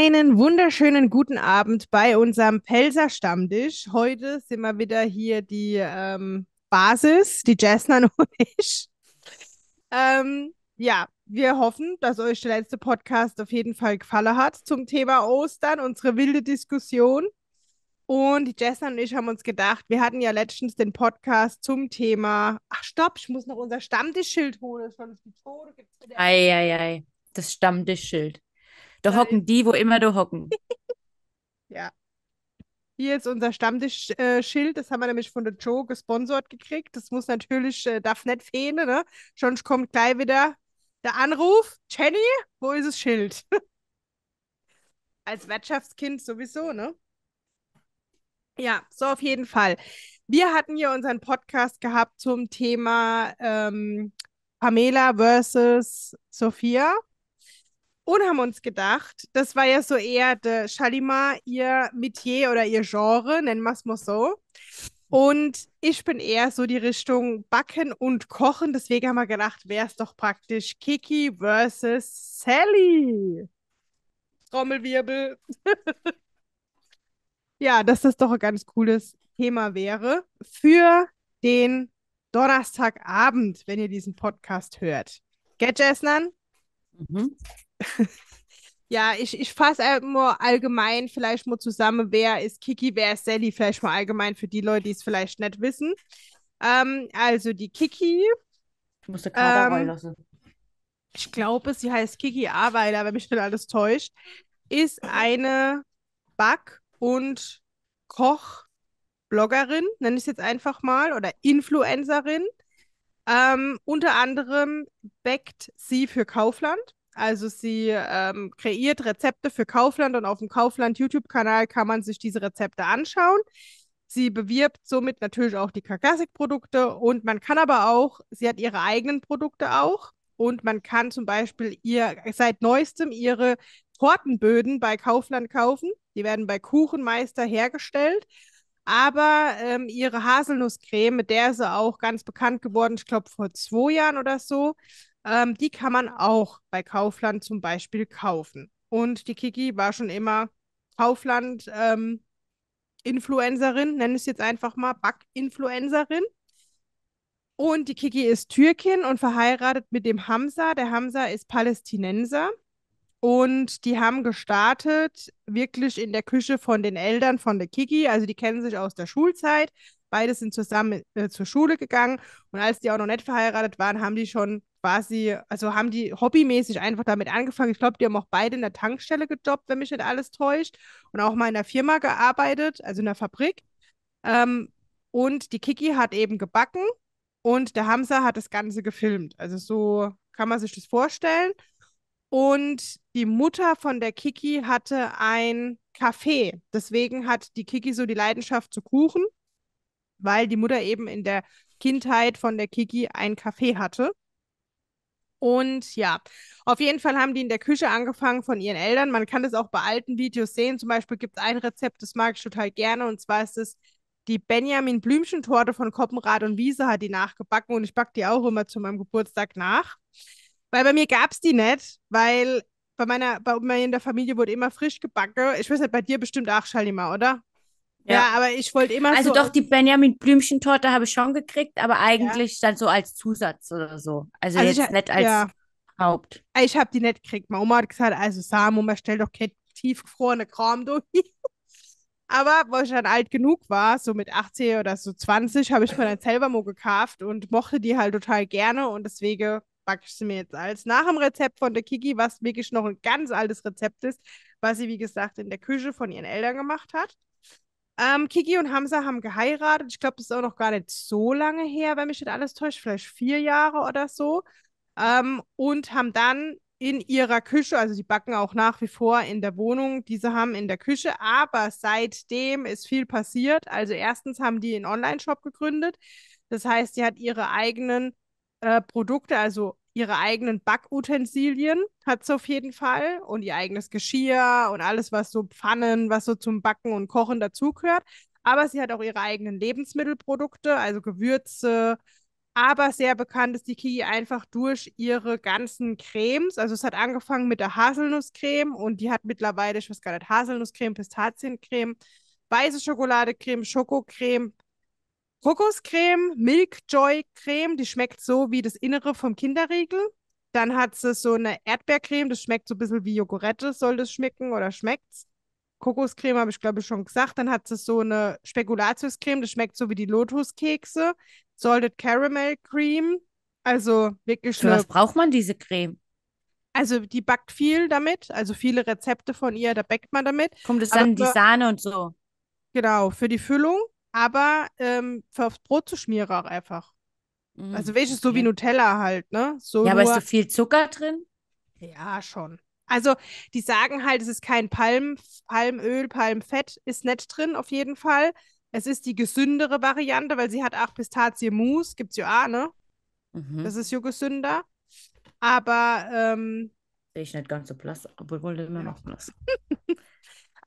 Einen wunderschönen guten Abend bei unserem Pelzer Stammtisch. Heute sind wir wieder hier die ähm, Basis, die Jasnan und ich. Ähm, ja, wir hoffen, dass euch der letzte Podcast auf jeden Fall gefallen hat zum Thema Ostern, unsere wilde Diskussion. Und die Jessner und ich haben uns gedacht, wir hatten ja letztens den Podcast zum Thema. Ach, stopp, ich muss noch unser Stammtischschild holen. Ei, ei, ei. Das Stammtischschild. Da hocken die, wo immer da hocken. ja. Hier ist unser Stammtischschild. Äh, das haben wir nämlich von der Joe gesponsert gekriegt. Das muss natürlich, äh, darf nicht fehlen, ne? Sonst kommt gleich wieder der Anruf. Jenny, wo ist das Schild? Als Wirtschaftskind sowieso, ne? Ja, so auf jeden Fall. Wir hatten hier unseren Podcast gehabt zum Thema ähm, Pamela versus Sophia und haben uns gedacht, das war ja so eher der Shalimar, ihr Metier oder ihr Genre, nennen wir es mal so. Und ich bin eher so die Richtung Backen und Kochen. Deswegen haben wir gedacht, wäre es doch praktisch Kiki versus Sally. Trommelwirbel. ja, dass das doch ein ganz cooles Thema wäre für den Donnerstagabend, wenn ihr diesen Podcast hört. Gell, Jessnan? Mhm. Ja, ich, ich fasse mal halt allgemein vielleicht mal zusammen, wer ist Kiki, wer ist Sally, vielleicht mal allgemein für die Leute, die es vielleicht nicht wissen. Ähm, also die Kiki. Ich muss der Kader ähm, lassen. Ich glaube, sie heißt Kiki Aweiler, wenn mich nicht alles täuscht. Ist eine Back- und Koch-Bloggerin, nenne ich es jetzt einfach mal, oder Influencerin. Ähm, unter anderem backt sie für Kaufland also sie ähm, kreiert Rezepte für Kaufland und auf dem Kaufland YouTube-Kanal kann man sich diese Rezepte anschauen. Sie bewirbt somit natürlich auch die Kakasik-Produkte und man kann aber auch, sie hat ihre eigenen Produkte auch und man kann zum Beispiel ihr seit neuestem ihre Tortenböden bei Kaufland kaufen. Die werden bei Kuchenmeister hergestellt. Aber ähm, ihre Haselnusscreme, mit der ist sie auch ganz bekannt geworden, ich glaube vor zwei Jahren oder so, ähm, die kann man auch bei Kaufland zum Beispiel kaufen. Und die Kiki war schon immer Kaufland ähm, Influencerin, nenne es jetzt einfach mal Back-Influencerin. Und die Kiki ist Türkin und verheiratet mit dem Hamza. Der Hamza ist Palästinenser. Und die haben gestartet wirklich in der Küche von den Eltern von der Kiki. Also die kennen sich aus der Schulzeit. Beide sind zusammen äh, zur Schule gegangen. Und als die auch noch nicht verheiratet waren, haben die schon quasi, also haben die hobbymäßig einfach damit angefangen. Ich glaube, die haben auch beide in der Tankstelle gejobbt, wenn mich nicht alles täuscht, und auch mal in der Firma gearbeitet, also in der Fabrik. Ähm, und die Kiki hat eben gebacken und der Hamza hat das Ganze gefilmt. Also so kann man sich das vorstellen. Und die Mutter von der Kiki hatte ein Café. Deswegen hat die Kiki so die Leidenschaft zu Kuchen, weil die Mutter eben in der Kindheit von der Kiki ein Café hatte. Und ja, auf jeden Fall haben die in der Küche angefangen von ihren Eltern. Man kann das auch bei alten Videos sehen. Zum Beispiel gibt es ein Rezept, das mag ich total gerne. Und zwar ist es die Benjamin Blümchen-Torte von Koppenrad und Wiese hat die nachgebacken. Und ich backe die auch immer zu meinem Geburtstag nach. Weil bei mir gab es die nicht, weil bei meiner, bei mir in der Familie wurde immer frisch gebacken. Ich weiß nicht, bei dir bestimmt auch, Schalima, oder? Ja, ja aber ich wollte immer Also so doch, die Benjamin Blümchen-Torte habe ich schon gekriegt, aber eigentlich ja. dann so als Zusatz oder so. Also, also jetzt nicht als ja. Haupt. Ich habe die nicht gekriegt. Meine Oma hat gesagt, also Sam, Oma, stell doch kein tiefgefrorene Kram durch. aber wo ich dann alt genug war, so mit 18 oder so 20, habe ich mir dann selber mal gekauft und mochte die halt total gerne und deswegen backe ich sie mir jetzt als nach dem Rezept von der Kiki, was wirklich noch ein ganz altes Rezept ist, was sie, wie gesagt, in der Küche von ihren Eltern gemacht hat. Ähm, Kiki und Hamza haben geheiratet. Ich glaube, das ist auch noch gar nicht so lange her, wenn mich das alles täuscht, vielleicht vier Jahre oder so. Ähm, und haben dann in ihrer Küche, also die backen auch nach wie vor in der Wohnung, diese haben in der Küche, aber seitdem ist viel passiert. Also erstens haben die einen Online-Shop gegründet. Das heißt, sie hat ihre eigenen äh, Produkte, also ihre eigenen Backutensilien hat sie auf jeden Fall und ihr eigenes Geschirr und alles, was so Pfannen, was so zum Backen und Kochen dazugehört. Aber sie hat auch ihre eigenen Lebensmittelprodukte, also Gewürze. Aber sehr bekannt ist die Kiwi einfach durch ihre ganzen Cremes. Also es hat angefangen mit der Haselnusscreme und die hat mittlerweile, ich weiß gar nicht, Haselnusscreme, Pistaziencreme, weiße Schokoladecreme, Schokocreme, Kokoscreme, Milk Joy Creme, die schmeckt so wie das Innere vom Kinderriegel. Dann hat sie so eine Erdbeercreme, das schmeckt so ein bisschen wie Jogurette, soll das schmecken oder schmeckt's? Kokoscreme habe ich glaube ich schon gesagt. Dann hat sie so eine Spekulatiuscreme, das schmeckt so wie die Lotuskekse. Salted Caramel Cream, also wirklich. Für was braucht man diese Creme? Also die backt viel damit, also viele Rezepte von ihr, da backt man damit. Kommt es dann für, die Sahne und so? Genau, für die Füllung aber ähm, aufs Brot zu schmieren auch einfach. Mhm. Also welches so wie Nutella halt, ne? So ja, aber ist so viel Zucker drin? Ja, schon. Also die sagen halt, es ist kein Palm, Palmöl, Palmfett ist nicht drin auf jeden Fall. Es ist die gesündere Variante, weil sie hat auch Pistazienmus, es ja auch, ne? Mhm. Das ist ja gesünder. Aber ähm, sehe ich nicht ganz so blass, obwohl immer noch blass.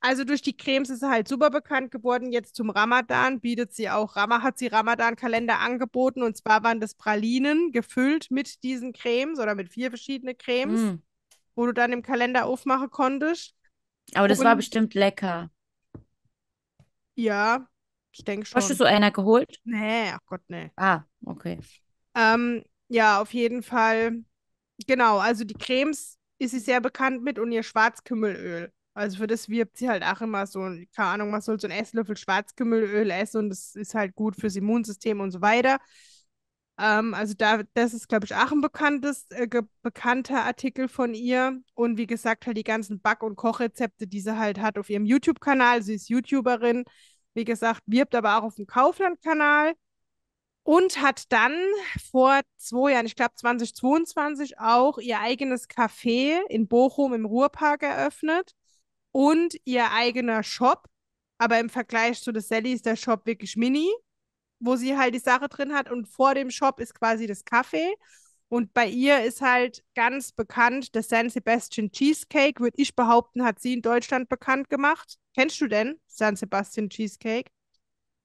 Also durch die Cremes ist sie halt super bekannt geworden. Jetzt zum Ramadan bietet sie auch Rama, hat sie Ramadan-Kalender angeboten und zwar waren das Pralinen gefüllt mit diesen Cremes oder mit vier verschiedenen Cremes, mm. wo du dann im Kalender aufmachen konntest. Aber das und, war bestimmt lecker. Ja, ich denke schon. Hast du so einer geholt? Nee, ach Gott, nee. Ah, okay. Ähm, ja, auf jeden Fall. Genau, also die Cremes ist sie sehr bekannt mit und ihr Schwarzkümmelöl. Also für das wirbt sie halt auch immer so, keine Ahnung, man soll so einen Esslöffel Schwarzkümmelöl essen und das ist halt gut fürs Immunsystem und so weiter. Ähm, also da, das ist, glaube ich, auch ein bekanntes, äh, bekannter Artikel von ihr. Und wie gesagt, halt die ganzen Back- und Kochrezepte, die sie halt hat auf ihrem YouTube-Kanal. Sie ist YouTuberin, wie gesagt, wirbt aber auch auf dem Kaufland-Kanal. Und hat dann vor zwei Jahren, ich glaube 2022, auch ihr eigenes Café in Bochum im Ruhrpark eröffnet und ihr eigener Shop. Aber im Vergleich zu der Sally ist der Shop wirklich mini, wo sie halt die Sache drin hat und vor dem Shop ist quasi das Kaffee. Und bei ihr ist halt ganz bekannt der San Sebastian Cheesecake, würde ich behaupten, hat sie in Deutschland bekannt gemacht. Kennst du denn San Sebastian Cheesecake?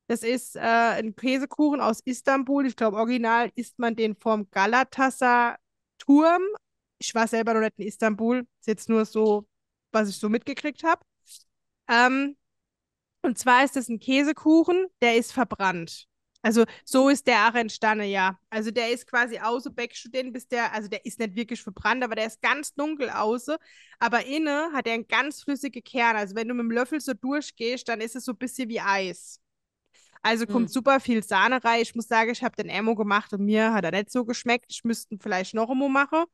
Das ist äh, ein Käsekuchen aus Istanbul. Ich glaube, original isst man den vom Galatasaray-Turm. Ich war selber noch nicht in Istanbul. Ist jetzt nur so was ich so mitgekriegt habe. Ähm, und zwar ist das ein Käsekuchen, der ist verbrannt. Also so ist der auch entstanden, ja. Also der ist quasi außen Backstudent, bis der, also der ist nicht wirklich verbrannt, aber der ist ganz dunkel außen. Aber innen hat er einen ganz flüssigen Kern. Also wenn du mit dem Löffel so durchgehst, dann ist es so ein bisschen wie Eis. Also hm. kommt hm. super viel Sahne rein. Ich muss sagen, ich habe den Emo gemacht und mir hat er nicht so geschmeckt. Ich müsste ihn vielleicht noch einmal machen.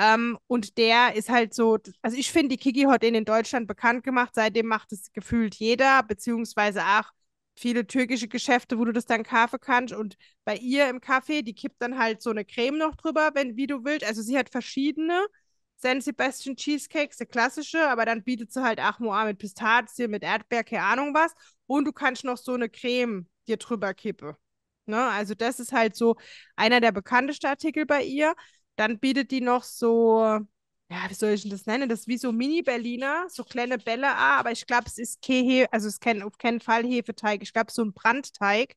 Ähm, und der ist halt so, also ich finde, die Kiki hat den in Deutschland bekannt gemacht. Seitdem macht es gefühlt jeder, beziehungsweise auch viele türkische Geschäfte, wo du das dann kaufen kannst. Und bei ihr im Kaffee, die kippt dann halt so eine Creme noch drüber, wenn, wie du willst. Also sie hat verschiedene. San Sebastian Cheesecakes, der klassische, aber dann bietet sie halt auch Achmoa mit Pistazie, mit Erdbeer, keine Ahnung was. Und du kannst noch so eine Creme dir drüber kippen. Ne? Also das ist halt so einer der bekanntesten Artikel bei ihr. Dann bietet die noch so, ja, wie soll ich denn das nennen? Das ist wie so Mini-Berliner, so kleine Bälle, ah, aber ich glaube, es ist Kehe, also es ist kein, auf keinen Fall Hefeteig, ich glaube, so ein Brandteig.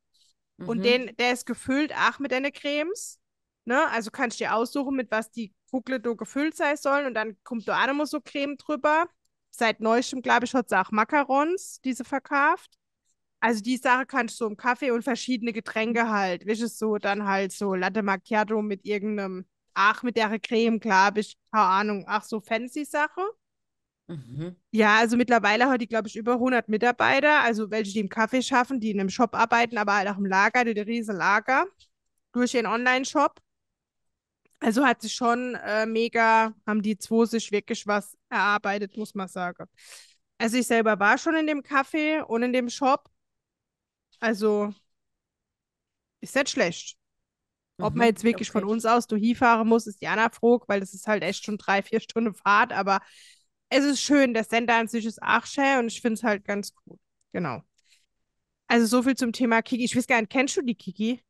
Mhm. Und den, der ist gefüllt auch mit einer Cremes. Ne? Also kannst du dir aussuchen, mit was die Kugel do gefüllt sein sollen. Und dann kommt da auch noch so Creme drüber. Seit neuestem, glaube ich, hat sie auch Macarons, diese verkauft. Also die Sache kannst du so im Kaffee und verschiedene Getränke halt. wie es so dann halt so Latte Macchiato mit irgendeinem ach, mit der Creme, klar, habe ich, keine Ahnung, ach, so fancy Sache. Mhm. Ja, also mittlerweile hat die, glaube ich, über 100 Mitarbeiter, also welche, die im Kaffee schaffen, die in einem Shop arbeiten, aber halt auch im Lager, die, die riesen Lager, durch ihren Online-Shop. Also hat sich schon äh, mega, haben die zwei sich wirklich was erarbeitet, muss man sagen. Also ich selber war schon in dem Kaffee und in dem Shop. Also ist nicht schlecht. Ob mhm. man jetzt wirklich okay. von uns aus du hinfahren muss, ist Jana froh, weil das ist halt echt schon drei, vier Stunden Fahrt. Aber es ist schön, der Sender an sich ist auch schön und ich finde es halt ganz cool. Genau. Also so viel zum Thema Kiki. Ich weiß gar nicht, kennst du die Kiki?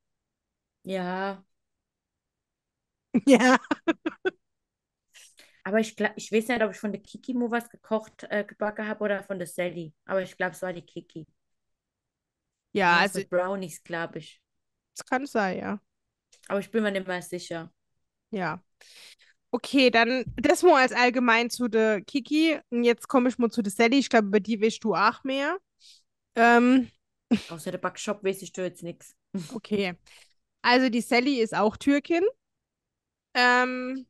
Ja. Ja. Aber ich, glaub, ich weiß nicht, ob ich von der Kiki Mo was gekocht, äh, gebacken habe oder von der Sally. Aber ich glaube, es war die Kiki. Ja, also. Brownies, glaube ich. Das kann sein, ja. Aber ich bin mir nicht mal sicher. Ja. Okay, dann das mal als allgemein zu der Kiki. Und jetzt komme ich mal zu der Sally. Ich glaube, über die weißt du auch mehr. Ähm. Außer der Backshop weiß ich jetzt nichts. Okay. Also die Sally ist auch Türkin. Ähm,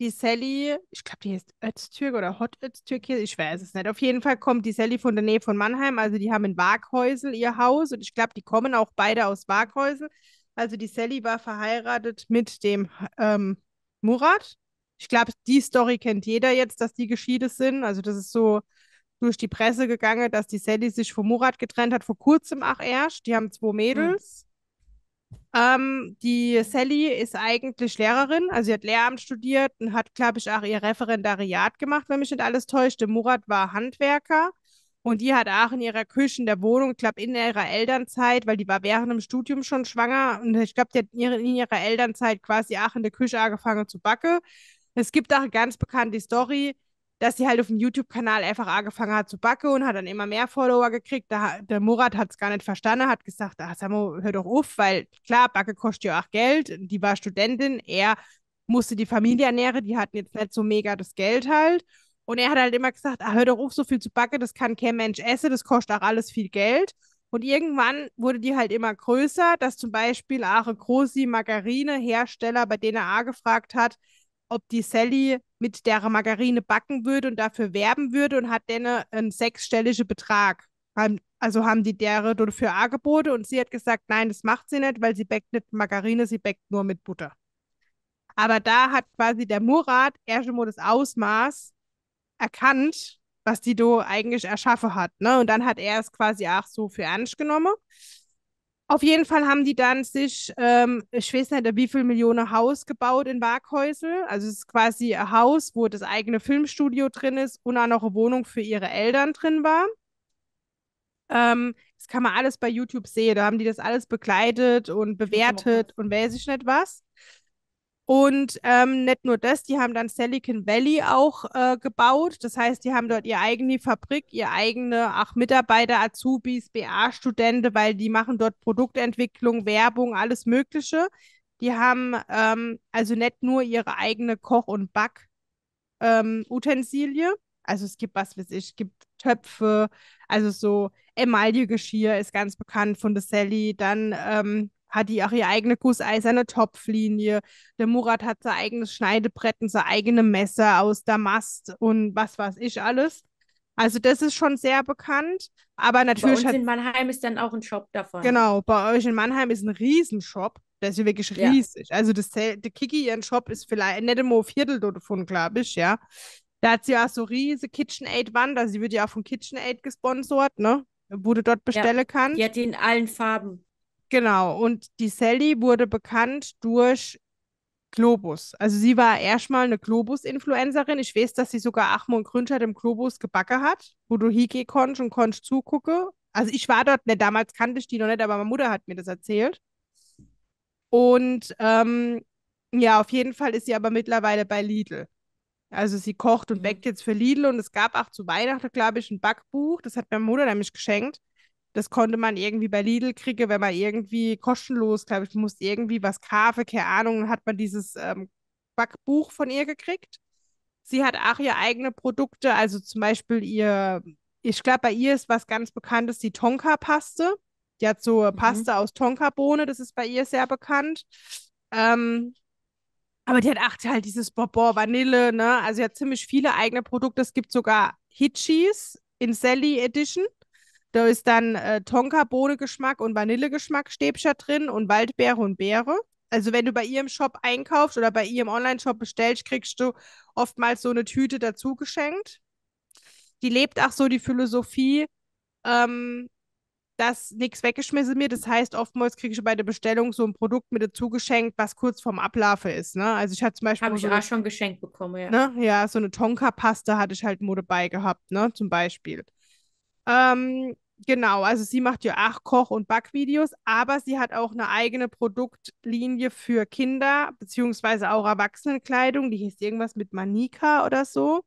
die Sally, ich glaube, die heißt Öztürk oder Hot Öztürk, ich weiß es nicht. Auf jeden Fall kommt die Sally von der Nähe von Mannheim, also die haben in Waghäusel ihr Haus und ich glaube, die kommen auch beide aus Waghäusel. Also die Sally war verheiratet mit dem ähm, Murat. Ich glaube, die Story kennt jeder jetzt, dass die geschiedet sind. Also das ist so durch die Presse gegangen, dass die Sally sich von Murat getrennt hat, vor kurzem auch erst. Die haben zwei Mädels. Mhm. Ähm, die Sally ist eigentlich Lehrerin, also sie hat Lehramt studiert und hat, glaube ich, auch ihr Referendariat gemacht, wenn mich nicht alles täuscht. Der Murat war Handwerker und die hat auch in ihrer Küche in der Wohnung, ich glaube in ihrer Elternzeit, weil die war während dem Studium schon schwanger und ich glaube, die hat in ihrer Elternzeit quasi auch in der Küche angefangen zu backen. Es gibt auch eine ganz bekannte Story, dass sie halt auf dem YouTube-Kanal einfach angefangen hat zu backen und hat dann immer mehr Follower gekriegt. Da, der Murat hat es gar nicht verstanden, hat gesagt, ach Samo, hör doch auf, weil klar, Backe kostet ja auch Geld. Die war Studentin, er musste die Familie ernähren, die hatten jetzt nicht so mega das Geld halt. Und er hat halt immer gesagt, ah, hör doch auf, so viel zu backen, das kann kein Mensch essen, das kostet auch alles viel Geld. Und irgendwann wurde die halt immer größer, dass zum Beispiel auch große Margarine-Hersteller, bei denen er auch gefragt hat, ob die Sally mit der Margarine backen würde und dafür werben würde und hat denen einen sechsstelligen Betrag. Also haben die deren dafür Angebote und sie hat gesagt, nein, das macht sie nicht, weil sie backt nicht Margarine, sie backt nur mit Butter. Aber da hat quasi der Murat erst mal das Ausmaß erkannt, was Dido eigentlich erschaffen hat. Ne? Und dann hat er es quasi auch so für ernst genommen. Auf jeden Fall haben die dann sich, ähm, ich weiß nicht, wie viel Millionen Haus gebaut in Waghäusel. Also es ist quasi ein Haus, wo das eigene Filmstudio drin ist und auch noch eine Wohnung für ihre Eltern drin war. Ähm, das kann man alles bei YouTube sehen. Da haben die das alles begleitet und bewertet und weiß ich nicht was. Und ähm, nicht nur das, die haben dann Silicon Valley auch äh, gebaut. Das heißt, die haben dort ihre eigene Fabrik, ihr eigene auch Mitarbeiter, Azubis, ba studente weil die machen dort Produktentwicklung, Werbung, alles Mögliche. Die haben ähm, also nicht nur ihre eigene Koch- und Back-Utensilie. Ähm, also es gibt was weiß ich, es gibt Töpfe, also so Emaille-Geschirr ist ganz bekannt von der Sally. Dann ähm, hat die auch ihre eigene gusseiserne Topflinie. Der Murat hat sein eigenes Schneidebrett und sein eigenes Messer aus Damast und was weiß ich alles. Also das ist schon sehr bekannt, aber natürlich bei uns in Mannheim ist dann auch ein Shop davon. Genau, bei euch in Mannheim ist ein Riesenshop. Der ist ja wirklich riesig. Ja. Also das, der Kiki, ihren Shop ist vielleicht nicht einmal ein Viertel davon, glaube ich, ja. Da hat sie auch so riesige KitchenAid-Wand, also sie wird ja auch von KitchenAid gesponsert, ne? Wo du dort bestellen ja. kannst. Die hat die in allen Farben. Genau, und die Sally wurde bekannt durch Globus. Also sie war erstmal eine Globus-Influencerin. Ich weiß, dass sie sogar Achmo und Grünstadt im Globus gebacken hat, wo du hingehen konntest und konntest zugucken. Also ich war dort nicht, ne, damals kannte ich die noch nicht, aber meine Mutter hat mir das erzählt. Und ähm, ja, auf jeden Fall ist sie aber mittlerweile bei Lidl. Also sie kocht und weckt mhm. jetzt für Lidl und es gab auch zu Weihnachten, glaube ich, ein Backbuch, das hat meine Mutter nämlich geschenkt. Das konnte man irgendwie bei Lidl kriegen, wenn man irgendwie kostenlos, glaube ich, muss irgendwie was kaufen, keine Ahnung, hat man dieses ähm, Backbuch von ihr gekriegt. Sie hat auch ihre eigene Produkte, also zum Beispiel ihr, ich glaube, bei ihr ist was ganz Bekanntes, die Tonka-Paste. Die hat so mhm. Paste aus bohne das ist bei ihr sehr bekannt. Ähm, aber die hat auch halt dieses Bourbon Vanille, ne? Also sie hat ziemlich viele eigene Produkte. Es gibt sogar Hitchies in Sally Edition. Da ist dann äh, Tonka-Bohne-Geschmack und Vanille-Geschmack-Stäbcher drin und Waldbeere und Beere. Also wenn du bei ihrem Shop einkaufst oder bei ihrem Online-Shop bestellst, kriegst du oftmals so eine Tüte dazu geschenkt. Die lebt auch so die Philosophie, ähm, dass nichts weggeschmissen wird. Das heißt, oftmals kriegst du bei der Bestellung so ein Produkt mit dazu geschenkt, was kurz vorm Ablaufe ist. Ne? Also ich hatte zum Beispiel... Habe ich so auch schon geschenkt bekommen, ja. Ne? Ja, so eine Tonka-Paste hatte ich halt nur dabei gehabt, ne? zum Beispiel. Ähm, genau, also sie macht ja auch Koch- und Backvideos, aber sie hat auch eine eigene Produktlinie für Kinder, beziehungsweise auch Erwachsenenkleidung, die hieß irgendwas mit Manika oder so.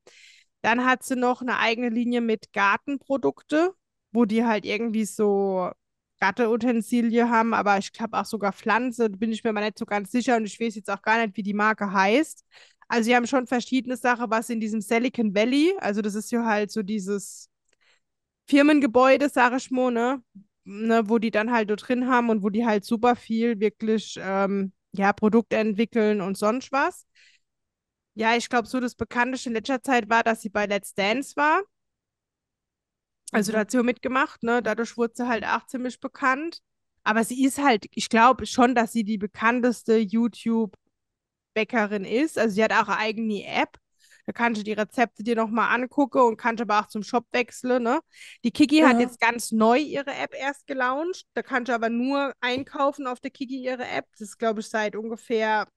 Dann hat sie noch eine eigene Linie mit Gartenprodukte, wo die halt irgendwie so Gartenutensilie haben, aber ich glaube auch sogar Pflanze, bin ich mir mal nicht so ganz sicher und ich weiß jetzt auch gar nicht, wie die Marke heißt. Also sie haben schon verschiedene Sachen, was in diesem Silicon Valley, also das ist ja halt so dieses Firmengebäude, sage ich mal, ne? ne? wo die dann halt so drin haben und wo die halt super viel wirklich ähm, ja, Produkte entwickeln und sonst was. Ja, ich glaube, so das Bekannteste in letzter Zeit war, dass sie bei Let's Dance war. Also mhm. da hat sie auch mitgemacht, ne? Dadurch wurde sie halt auch ziemlich bekannt. Aber sie ist halt, ich glaube schon, dass sie die bekannteste YouTube-Bäckerin ist. Also sie hat auch eine eigene App. Da kann die Rezepte dir nochmal angucke und kann aber auch zum Shop wechseln. Ne? Die Kiki ja. hat jetzt ganz neu ihre App erst gelauncht. Da kannst du aber nur einkaufen auf der Kiki ihre App. Das ist, glaube ich, seit ungefähr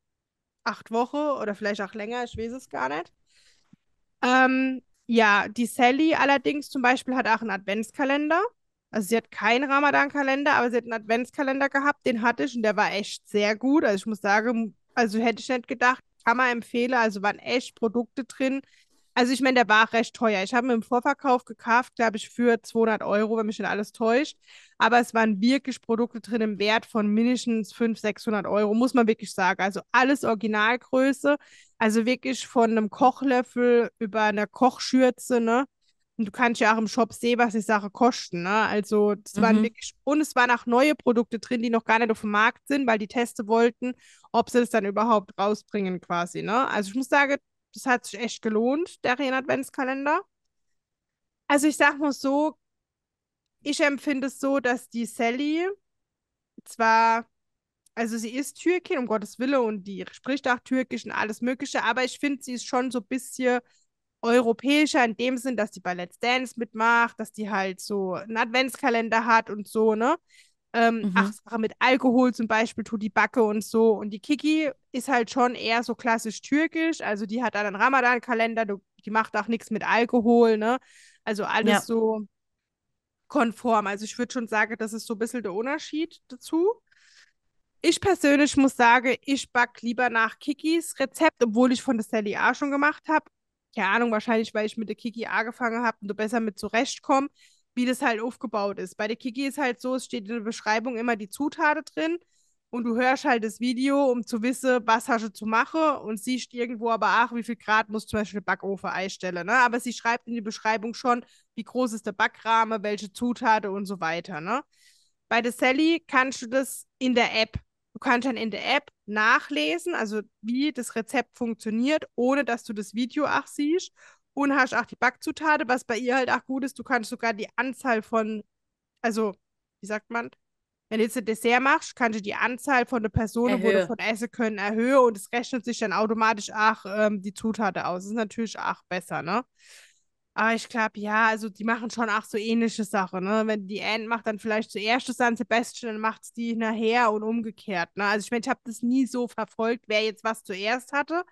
acht Wochen oder vielleicht auch länger. Ich weiß es gar nicht. Ähm, ja, die Sally allerdings zum Beispiel hat auch einen Adventskalender. Also sie hat keinen Ramadan-Kalender, aber sie hat einen Adventskalender gehabt, den hatte ich und der war echt sehr gut. Also ich muss sagen, also hätte ich nicht gedacht, Kammerempfehler, also waren echt Produkte drin. Also ich meine, der war recht teuer. Ich habe ihn im Vorverkauf gekauft, glaube ich, für 200 Euro, wenn mich nicht alles täuscht. Aber es waren wirklich Produkte drin im Wert von mindestens 500, 600 Euro, muss man wirklich sagen. Also alles Originalgröße, also wirklich von einem Kochlöffel über eine Kochschürze, ne? Und du kannst ja auch im Shop sehen, was die Sache kosten. Ne? Also, das mhm. waren wirklich, und es waren auch neue Produkte drin, die noch gar nicht auf dem Markt sind, weil die Teste wollten, ob sie das dann überhaupt rausbringen, quasi. Ne? Also, ich muss sagen, das hat sich echt gelohnt, der Rehen-Adventskalender. Also, ich sag mal so, ich empfinde es so, dass die Sally zwar, also sie ist Türkin, um Gottes Willen, und die spricht auch Türkisch und alles Mögliche, aber ich finde, sie ist schon so ein bisschen europäischer in dem Sinn, dass die bei Let's Dance mitmacht, dass die halt so einen Adventskalender hat und so, ne? Ähm, mhm. Ach, Sache mit Alkohol zum Beispiel, tut die Backe und so. Und die Kiki ist halt schon eher so klassisch türkisch. Also die hat dann einen Ramadan-Kalender, die macht auch nichts mit Alkohol, ne? Also alles ja. so konform. Also ich würde schon sagen, das ist so ein bisschen der Unterschied dazu. Ich persönlich muss sagen, ich backe lieber nach Kikis Rezept, obwohl ich von der Sally A schon gemacht habe keine Ahnung, wahrscheinlich, weil ich mit der Kiki angefangen habe und du besser mit zurechtkommst, wie das halt aufgebaut ist. Bei der Kiki ist halt so, es steht in der Beschreibung immer die Zutate drin und du hörst halt das Video, um zu wissen, was hast du zu machen und siehst irgendwo aber auch, wie viel Grad muss zum Beispiel der Backofen einstellen. Ne? Aber sie schreibt in die Beschreibung schon, wie groß ist der Backrahmen, welche Zutate und so weiter. Ne? Bei der Sally kannst du das in der App Du kannst dann in der App nachlesen, also wie das Rezept funktioniert, ohne dass du das Video auch siehst. Und hast auch die Backzutate, was bei ihr halt auch gut ist. Du kannst sogar die Anzahl von, also, wie sagt man, wenn du jetzt ein Dessert machst, kannst du die Anzahl von der Person, wo du von essen können, erhöhen und es rechnet sich dann automatisch auch ähm, die Zutate aus. Das ist natürlich auch besser, ne? Aber ich glaube, ja, also die machen schon auch so ähnliche Sachen. Ne? Wenn die Anne macht dann vielleicht zuerst das an Sebastian, dann macht es die nachher und umgekehrt. Ne? Also ich meine, ich habe das nie so verfolgt, wer jetzt was zuerst hatte.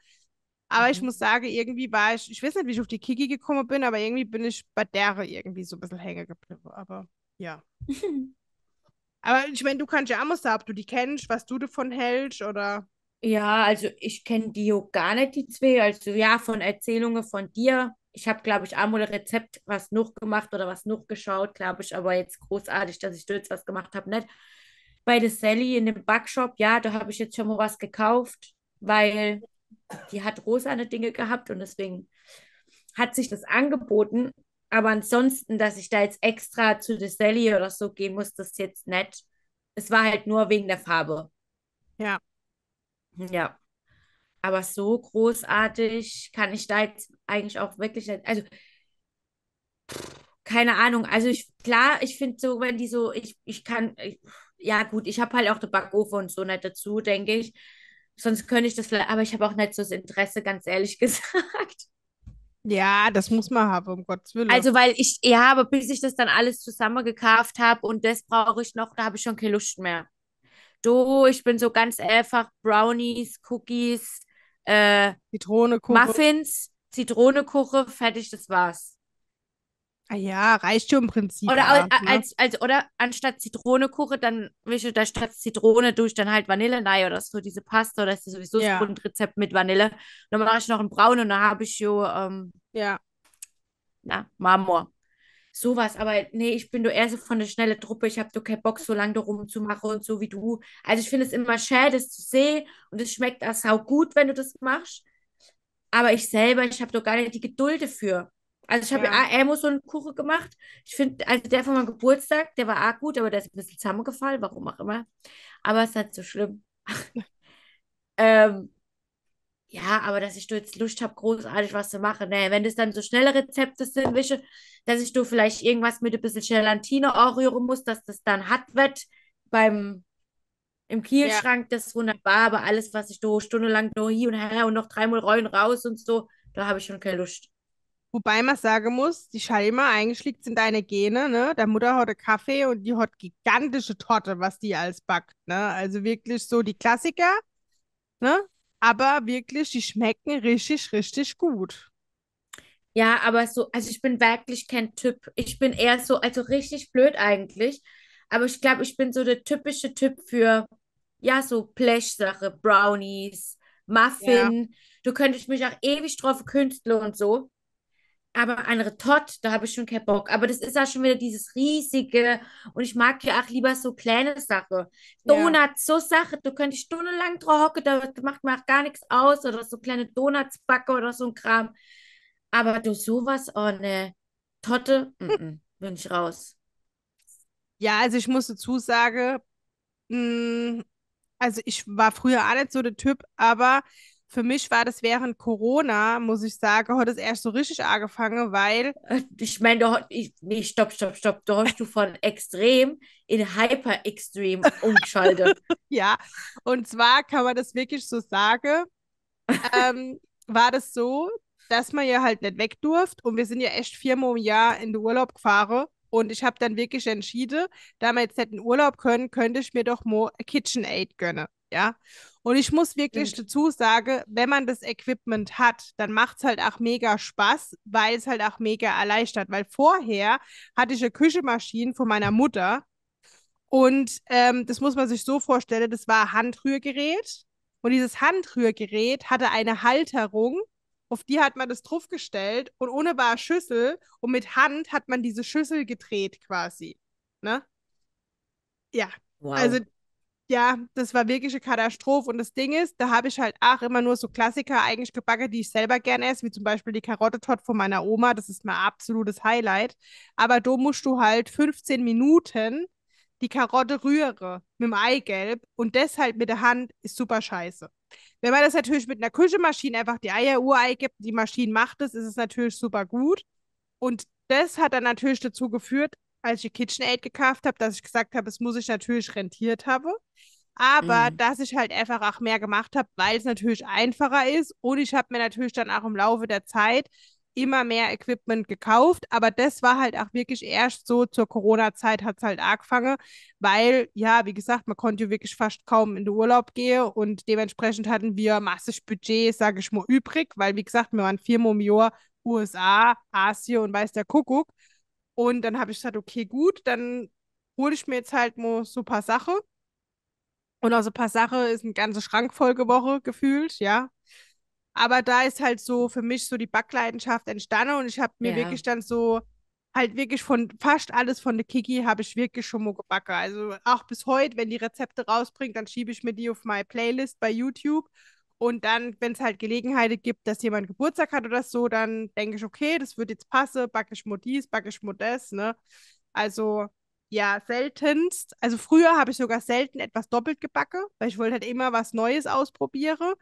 Aber mhm. ich muss sagen, irgendwie war ich, ich weiß nicht, wie ich auf die Kiki gekommen bin, aber irgendwie bin ich bei der irgendwie so ein bisschen hängen geblieben. Aber ja. aber ich meine, du kannst ja auch mal sagen, ob du die kennst, was du davon hältst oder. Ja, also ich kenne die auch gar nicht, die zwei. Also ja, von Erzählungen von dir ich habe, glaube ich, einmal ein Rezept was noch gemacht oder was noch geschaut, glaube ich, aber jetzt großartig, dass ich dort was gemacht habe, nicht. Bei der Sally in dem Backshop, ja, da habe ich jetzt schon mal was gekauft, weil die hat rosane Dinge gehabt und deswegen hat sich das angeboten. Aber ansonsten, dass ich da jetzt extra zu der Sally oder so gehen muss, das ist jetzt nicht. Es war halt nur wegen der Farbe. Ja. Ja. Aber so großartig kann ich da jetzt eigentlich auch wirklich, also keine Ahnung. Also ich, klar, ich finde so, wenn die so, ich, ich kann, ich, ja gut, ich habe halt auch den Backofen und so nicht dazu, denke ich. Sonst könnte ich das, aber ich habe auch nicht so das Interesse, ganz ehrlich gesagt. Ja, das muss man haben, um Gottes Willen. Also, weil ich, ja, aber bis ich das dann alles zusammengekauft habe und das brauche ich noch, da habe ich schon keine Lust mehr. Du, ich bin so ganz einfach Brownies, Cookies, äh, Zitronekuchen. Muffins, Zitrone, Zitronekuchen, fertig, das war's. Ah ja, reicht schon im Prinzip. Oder, auch, ne? als, als, oder anstatt Zitronekuchen, dann wische da statt Zitrone durch dann halt Vanille rein oder so diese Pasta oder ist das sowieso ja. das Grundrezept mit Vanille. Dann mache ich noch einen braunen und dann habe ich jo, ähm, ja. na, Marmor sowas. Aber nee, ich bin du so von der schnellen Truppe. Ich habe du keinen Bock, so lange rumzumachen und so wie du. Also ich finde es immer schön, das zu sehen und es schmeckt auch sau gut, wenn du das machst. Aber ich selber, ich habe doch gar nicht die Geduld dafür. Also ich habe ja. auch Elmo so einen Kuchen gemacht. Ich finde, also der von meinem Geburtstag, der war auch gut, aber der ist ein bisschen zusammengefallen, warum auch immer. Aber es ist halt so schlimm. ähm, ja, aber dass ich jetzt Lust habe, großartig was zu machen. Nee, wenn das dann so schnelle Rezepte sind, wische, dass ich du vielleicht irgendwas mit ein bisschen Gelatine auch rühren muss, dass das dann hart wird beim im Kielschrank, ja. das ist wunderbar, aber alles, was ich do stundenlang nur hier und her und noch dreimal rollen raus und so, da habe ich schon keine Lust. Wobei man sagen muss, die Schalima, eigentlich liegt in deine Gene, ne? Der Mutter hat Kaffee und die hat gigantische Torte, was die alles backt, ne? Also wirklich so die Klassiker, ne? aber wirklich, die schmecken richtig, richtig gut. Ja, aber so, also ich bin wirklich kein Typ. Ich bin eher so, also richtig blöd eigentlich. Aber ich glaube, ich bin so der typische Typ für, ja, so Blechsache, Brownies, Muffin. Ja. Du könntest mich auch ewig drauf künsteln und so aber eine Retott, da habe ich schon keinen Bock. Aber das ist ja schon wieder dieses riesige und ich mag ja auch lieber so kleine Sachen. Donuts, ja. so Sachen, da könnte ich stundenlang drauf hocken, da macht mir auch gar nichts aus oder so kleine Donuts backe oder so ein Kram. Aber du sowas, ohne ne, Totte, mm -mm, bin ich raus. Ja, also ich muss dazu sagen, mh, mm, also ich war früher auch nicht so der Typ, aber für mich war das während Corona, muss ich sagen, hat es erst so richtig angefangen, weil. Äh, ich meine, ich, nee, stopp, stopp, stopp. Du hast du von extrem in hyper-extrem umgeschaltet. ja, und zwar kann man das wirklich so sagen. ähm, war das so, dass man ja halt nicht weg durft und wir sind ja echt viermal im Jahr in den Urlaub gefahren und ich habe dann wirklich entschieden, da wir jetzt nicht in Urlaub können, könnte ich mir doch mal KitchenAid gönnen. Ja. Und ich muss wirklich Stimmt. dazu sagen, wenn man das Equipment hat, dann macht es halt auch mega Spaß, weil es halt auch mega erleichtert. Weil vorher hatte ich eine Küchenmaschine von meiner Mutter. Und ähm, das muss man sich so vorstellen, das war Handrührgerät. Und dieses Handrührgerät hatte eine Halterung, auf die hat man das draufgestellt und ohne war Schüssel und mit Hand hat man diese Schüssel gedreht quasi. Ne? Ja. Wow. Also ja, das war wirklich eine Katastrophe. Und das Ding ist, da habe ich halt auch immer nur so Klassiker eigentlich gebacken, die ich selber gerne esse, wie zum Beispiel die Karottetot von meiner Oma. Das ist mein absolutes Highlight. Aber da musst du halt 15 Minuten die Karotte rühre mit dem Eigelb und deshalb mit der Hand, ist super scheiße. Wenn man das natürlich mit einer Küchenmaschine einfach die Eieruhr eingibt, die Maschine macht es, ist es natürlich super gut. Und das hat dann natürlich dazu geführt, als ich KitchenAid gekauft habe, dass ich gesagt habe, es muss ich natürlich rentiert habe. Aber mhm. dass ich halt einfach auch mehr gemacht habe, weil es natürlich einfacher ist. Und ich habe mir natürlich dann auch im Laufe der Zeit immer mehr Equipment gekauft, aber das war halt auch wirklich erst so zur Corona-Zeit hat es halt angefangen, weil ja, wie gesagt, man konnte wirklich fast kaum in den Urlaub gehen und dementsprechend hatten wir massig Budget, sage ich mal, übrig, weil wie gesagt, wir waren viermal im Jahr USA, Asien und weiß der Kuckuck. Und dann habe ich gesagt, okay, gut, dann hole ich mir jetzt halt mal so ein paar Sachen. Und aus ein paar Sachen ist ein ganzer Schrank voll gefühlt, ja. Aber da ist halt so für mich so die Backleidenschaft entstanden und ich habe mir ja. wirklich dann so halt wirklich von fast alles von der Kiki habe ich wirklich schon mal gebacken. Also auch bis heute, wenn die Rezepte rausbringt, dann schiebe ich mir die auf meine Playlist bei YouTube. Und dann, wenn es halt Gelegenheiten gibt, dass jemand Geburtstag hat oder so, dann denke ich, okay, das wird jetzt passen, backe ich mal dies, backe ich mal das, ne? Also, ja, seltenst. Also früher habe ich sogar selten etwas doppelt gebacken, weil ich wollte halt immer was Neues ausprobieren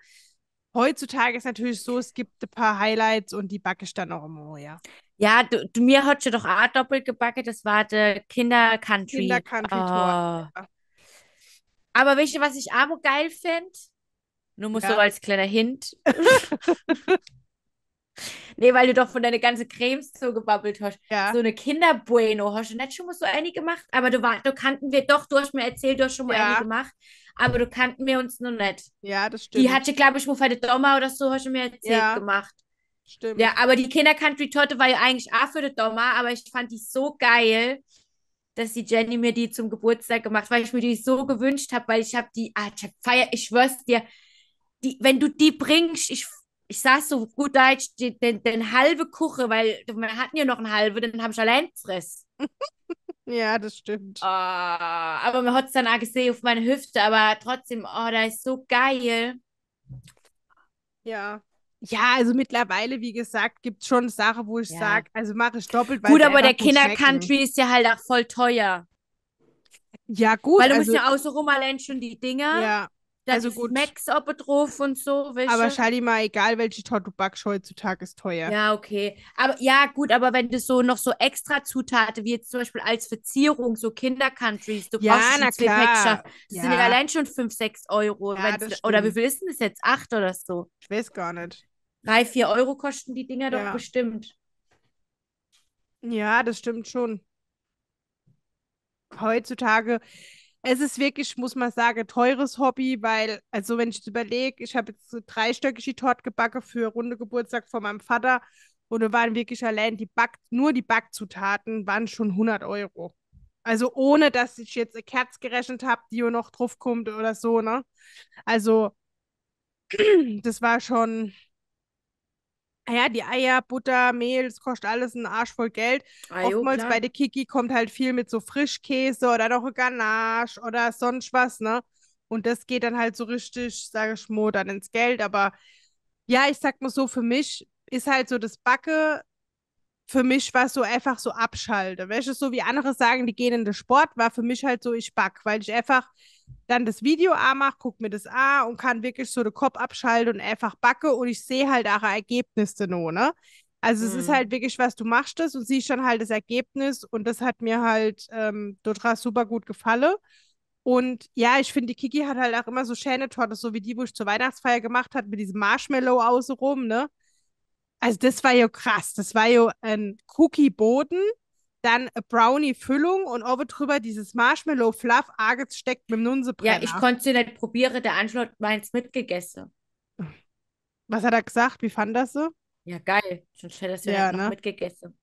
heutzutage ist natürlich so, es gibt ein paar Highlights und die backe ich dann auch immer, ja. Ja, du, du mir hat schon doch auch doppelt gebacken, das war der Kinder Country. Kinder Country Tor. Oh. Ah. Aber weißt du, was ich aber geil finde? Nur muss ja. so als kleiner Hint. Nee, weil du doch von deiner ganzen Cremes so gebabbelt hast. Ja. So eine Kinderbueno hast du nicht schon mal so eine gemacht, aber du, war, du kannten wir doch, du hast mir erzählt, du hast schon mal ja. eine gemacht, aber du kannten wir uns noch nicht. Ja, das stimmt. Die hatte, glaube ich, mal für die Doma oder so, hast du mir erzählt, ja. gemacht. Stimmt. Ja, aber die Kinder-Country-Torte war ja eigentlich auch für die Doma, aber ich fand die so geil dass die Jenny mir die zum Geburtstag gemacht, hat, weil ich mir die so gewünscht habe, weil ich habe die, ah, ich hab feier, ich schwör's dir, die, wenn du die bringst, ich ich saß so gut da, ich den, den halbe Kuche, weil wir hatten ja noch einen halbe, den habe ich allein gefressen. ja, das stimmt. Oh, aber man hat es dann auch gesehen auf meine Hüfte, aber trotzdem, oh, ah, da ist so geil. Ja. Ja, also mittlerweile, wie gesagt, gibt es schon Sachen, wo ich ja. sage, also mache ich doppelt. Gut, aber der Kinder-Country ist ja halt auch voll teuer. Ja, gut. Weil du also, musst ja außenrum allein schon die Dinger. Ja. Da also gut. Max oben drauf und so. Welche? Aber schau dir mal, egal welche Totobaksch heutzutage ist teuer. Ja, okay. Aber ja, gut, aber wenn du so noch so extra Zutaten, wie jetzt zum Beispiel als Verzierung, so Kinder-Countries, du ja, brauchst na klar. Päckchen. Das sind ja allein schon 5, 6 Euro. Ja, du, oder wie viel ist denn das jetzt? 8 oder so? Ich weiß gar nicht. 3, 4 Euro kosten die Dinger ja. doch bestimmt. Ja, das stimmt schon. Heutzutage es ist wirklich, muss man sagen, teures Hobby, weil, also wenn ich überlege, ich habe jetzt so dreistöckige Torte gebacken für runde Geburtstag von meinem Vater und wir waren wirklich allein, die Back, nur die Backzutaten waren schon 100 Euro. Also ohne, dass ich jetzt eine Kerz gerechnet habe, die noch drauf kommt oder so, ne? Also das war schon Ah ja, die Eier, Butter, Mehl, das kostet alles einen Arsch voll Geld. Ah, jo, Oftmals klar. bei der Kiki kommt halt viel mit so Frischkäse oder noch eine Ganache oder sonst was, ne? Und das geht dann halt so richtig, sage ich mal, dann ins Geld. Aber ja, ich sag mal so, für mich ist halt so das Backe, für mich war so einfach so abschalte. Welches so wie andere sagen, die gehen in den Sport, war für mich halt so, ich back, weil ich einfach dann das Video anmache, gucke mir das an und kann wirklich so den Kopf abschalten und einfach backe und ich sehe halt auch ein Ergebnis noch, ne? Also mhm. es ist mhm. halt wirklich, was du machst das und siehst schon halt das Ergebnis und das hat mir halt ähm, Dotra super gut gefallen. Und ja, ich finde, die Kiki hat halt auch immer so schöne Torte, so wie die, wo ich zur Weihnachtsfeier gemacht habe, mit diesem Marshmallow außenrum, ne? Also das war ja krass. Das war ja ein Cookie-Boden dann eine Brownie-Füllung und oben drüber dieses Marshmallow-Fluff, Agels steckt mit dem Nunsebrenner. Ja, ich konnte sie nicht probieren, der Angelo hat meins mitgegessen. Was hat er gesagt? Wie fand das so? Ja, geil. Schon hätte dass wir ja, ne? mitgegessen.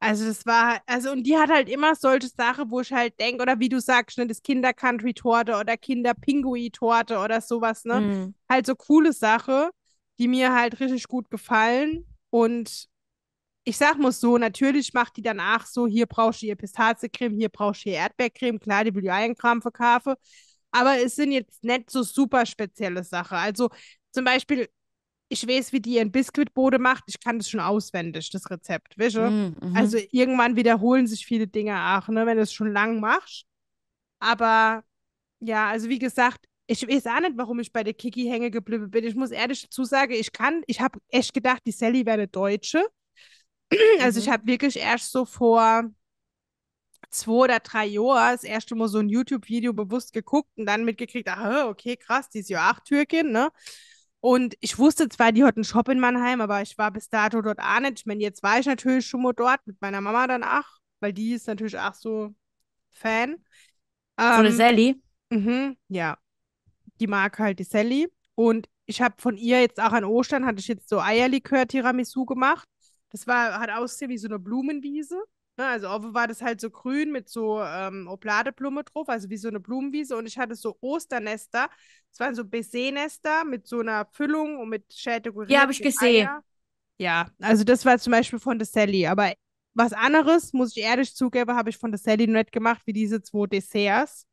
Also das war, also und die hat halt immer solche Sachen, wo ich halt denke, oder wie du sagst, ne, das Kinder-Country-Torte oder Kinder-Pinguin-Torte oder sowas, ne? Mhm. Halt so coole Sache, die mir halt richtig gut gefallen. Und ich sag mal so, natürlich macht die dann auch so, hier brauchst du hier Pistazecreme, hier brauchst du hier Erdbeercreme, klar, die will ja einen Kram verkaufen, aber es sind jetzt nicht so super spezielle Sachen. Also zum Beispiel, ich weiß, wie die ihren Biskuitbode macht, ich kann das schon auswendig, das Rezept, weißt du? Mm, mhm, also irgendwann wiederholen sich viele Dinge auch, ne, wenn du es schon lang machst. Aber ja, also wie gesagt, ich weiß auch nicht, warum ich bei der Kiki hängen geblieben bin. Ich muss ehrlich dazu sagen, ich kann, ich habe echt gedacht, die Sally wäre eine Deutsche. Also mhm. ich habe wirklich erst so vor zwei oder drei Jahren das erste Mal so ein YouTube-Video bewusst geguckt und dann mitgekriegt, ach, okay, krass, die ist ja auch Türkin, ne? Und ich wusste zwar, die hat einen Shop in Mannheim, aber ich war bis dato dort auch nicht. Ich meine, jetzt war ich natürlich schon mal dort mit meiner Mama dann auch, weil die ist natürlich auch so Fan. Ähm, so eine ähm, Sally? Mhm, ja. Die mag halt die Sally. Und ich habe von ihr jetzt auch an Ostern, hatte ich jetzt so Eierlikör-Tiramisu gemacht. Das war, hat ausgesehen wie so eine Blumenwiese. Ne? Also offen war das halt so grün mit so ähm, Obladeblume drauf, also wie so eine Blumenwiese. Und ich hatte so Osternester. Das waren so Baiser-Nester mit so einer Füllung und mit Schädelgurin. Ja, habe ich gesehen. Eier. Ja, also das war zum Beispiel von der Sally. Aber was anderes, muss ich ehrlich zugeben, habe ich von der Sally nicht gemacht, wie diese zwei Desserts.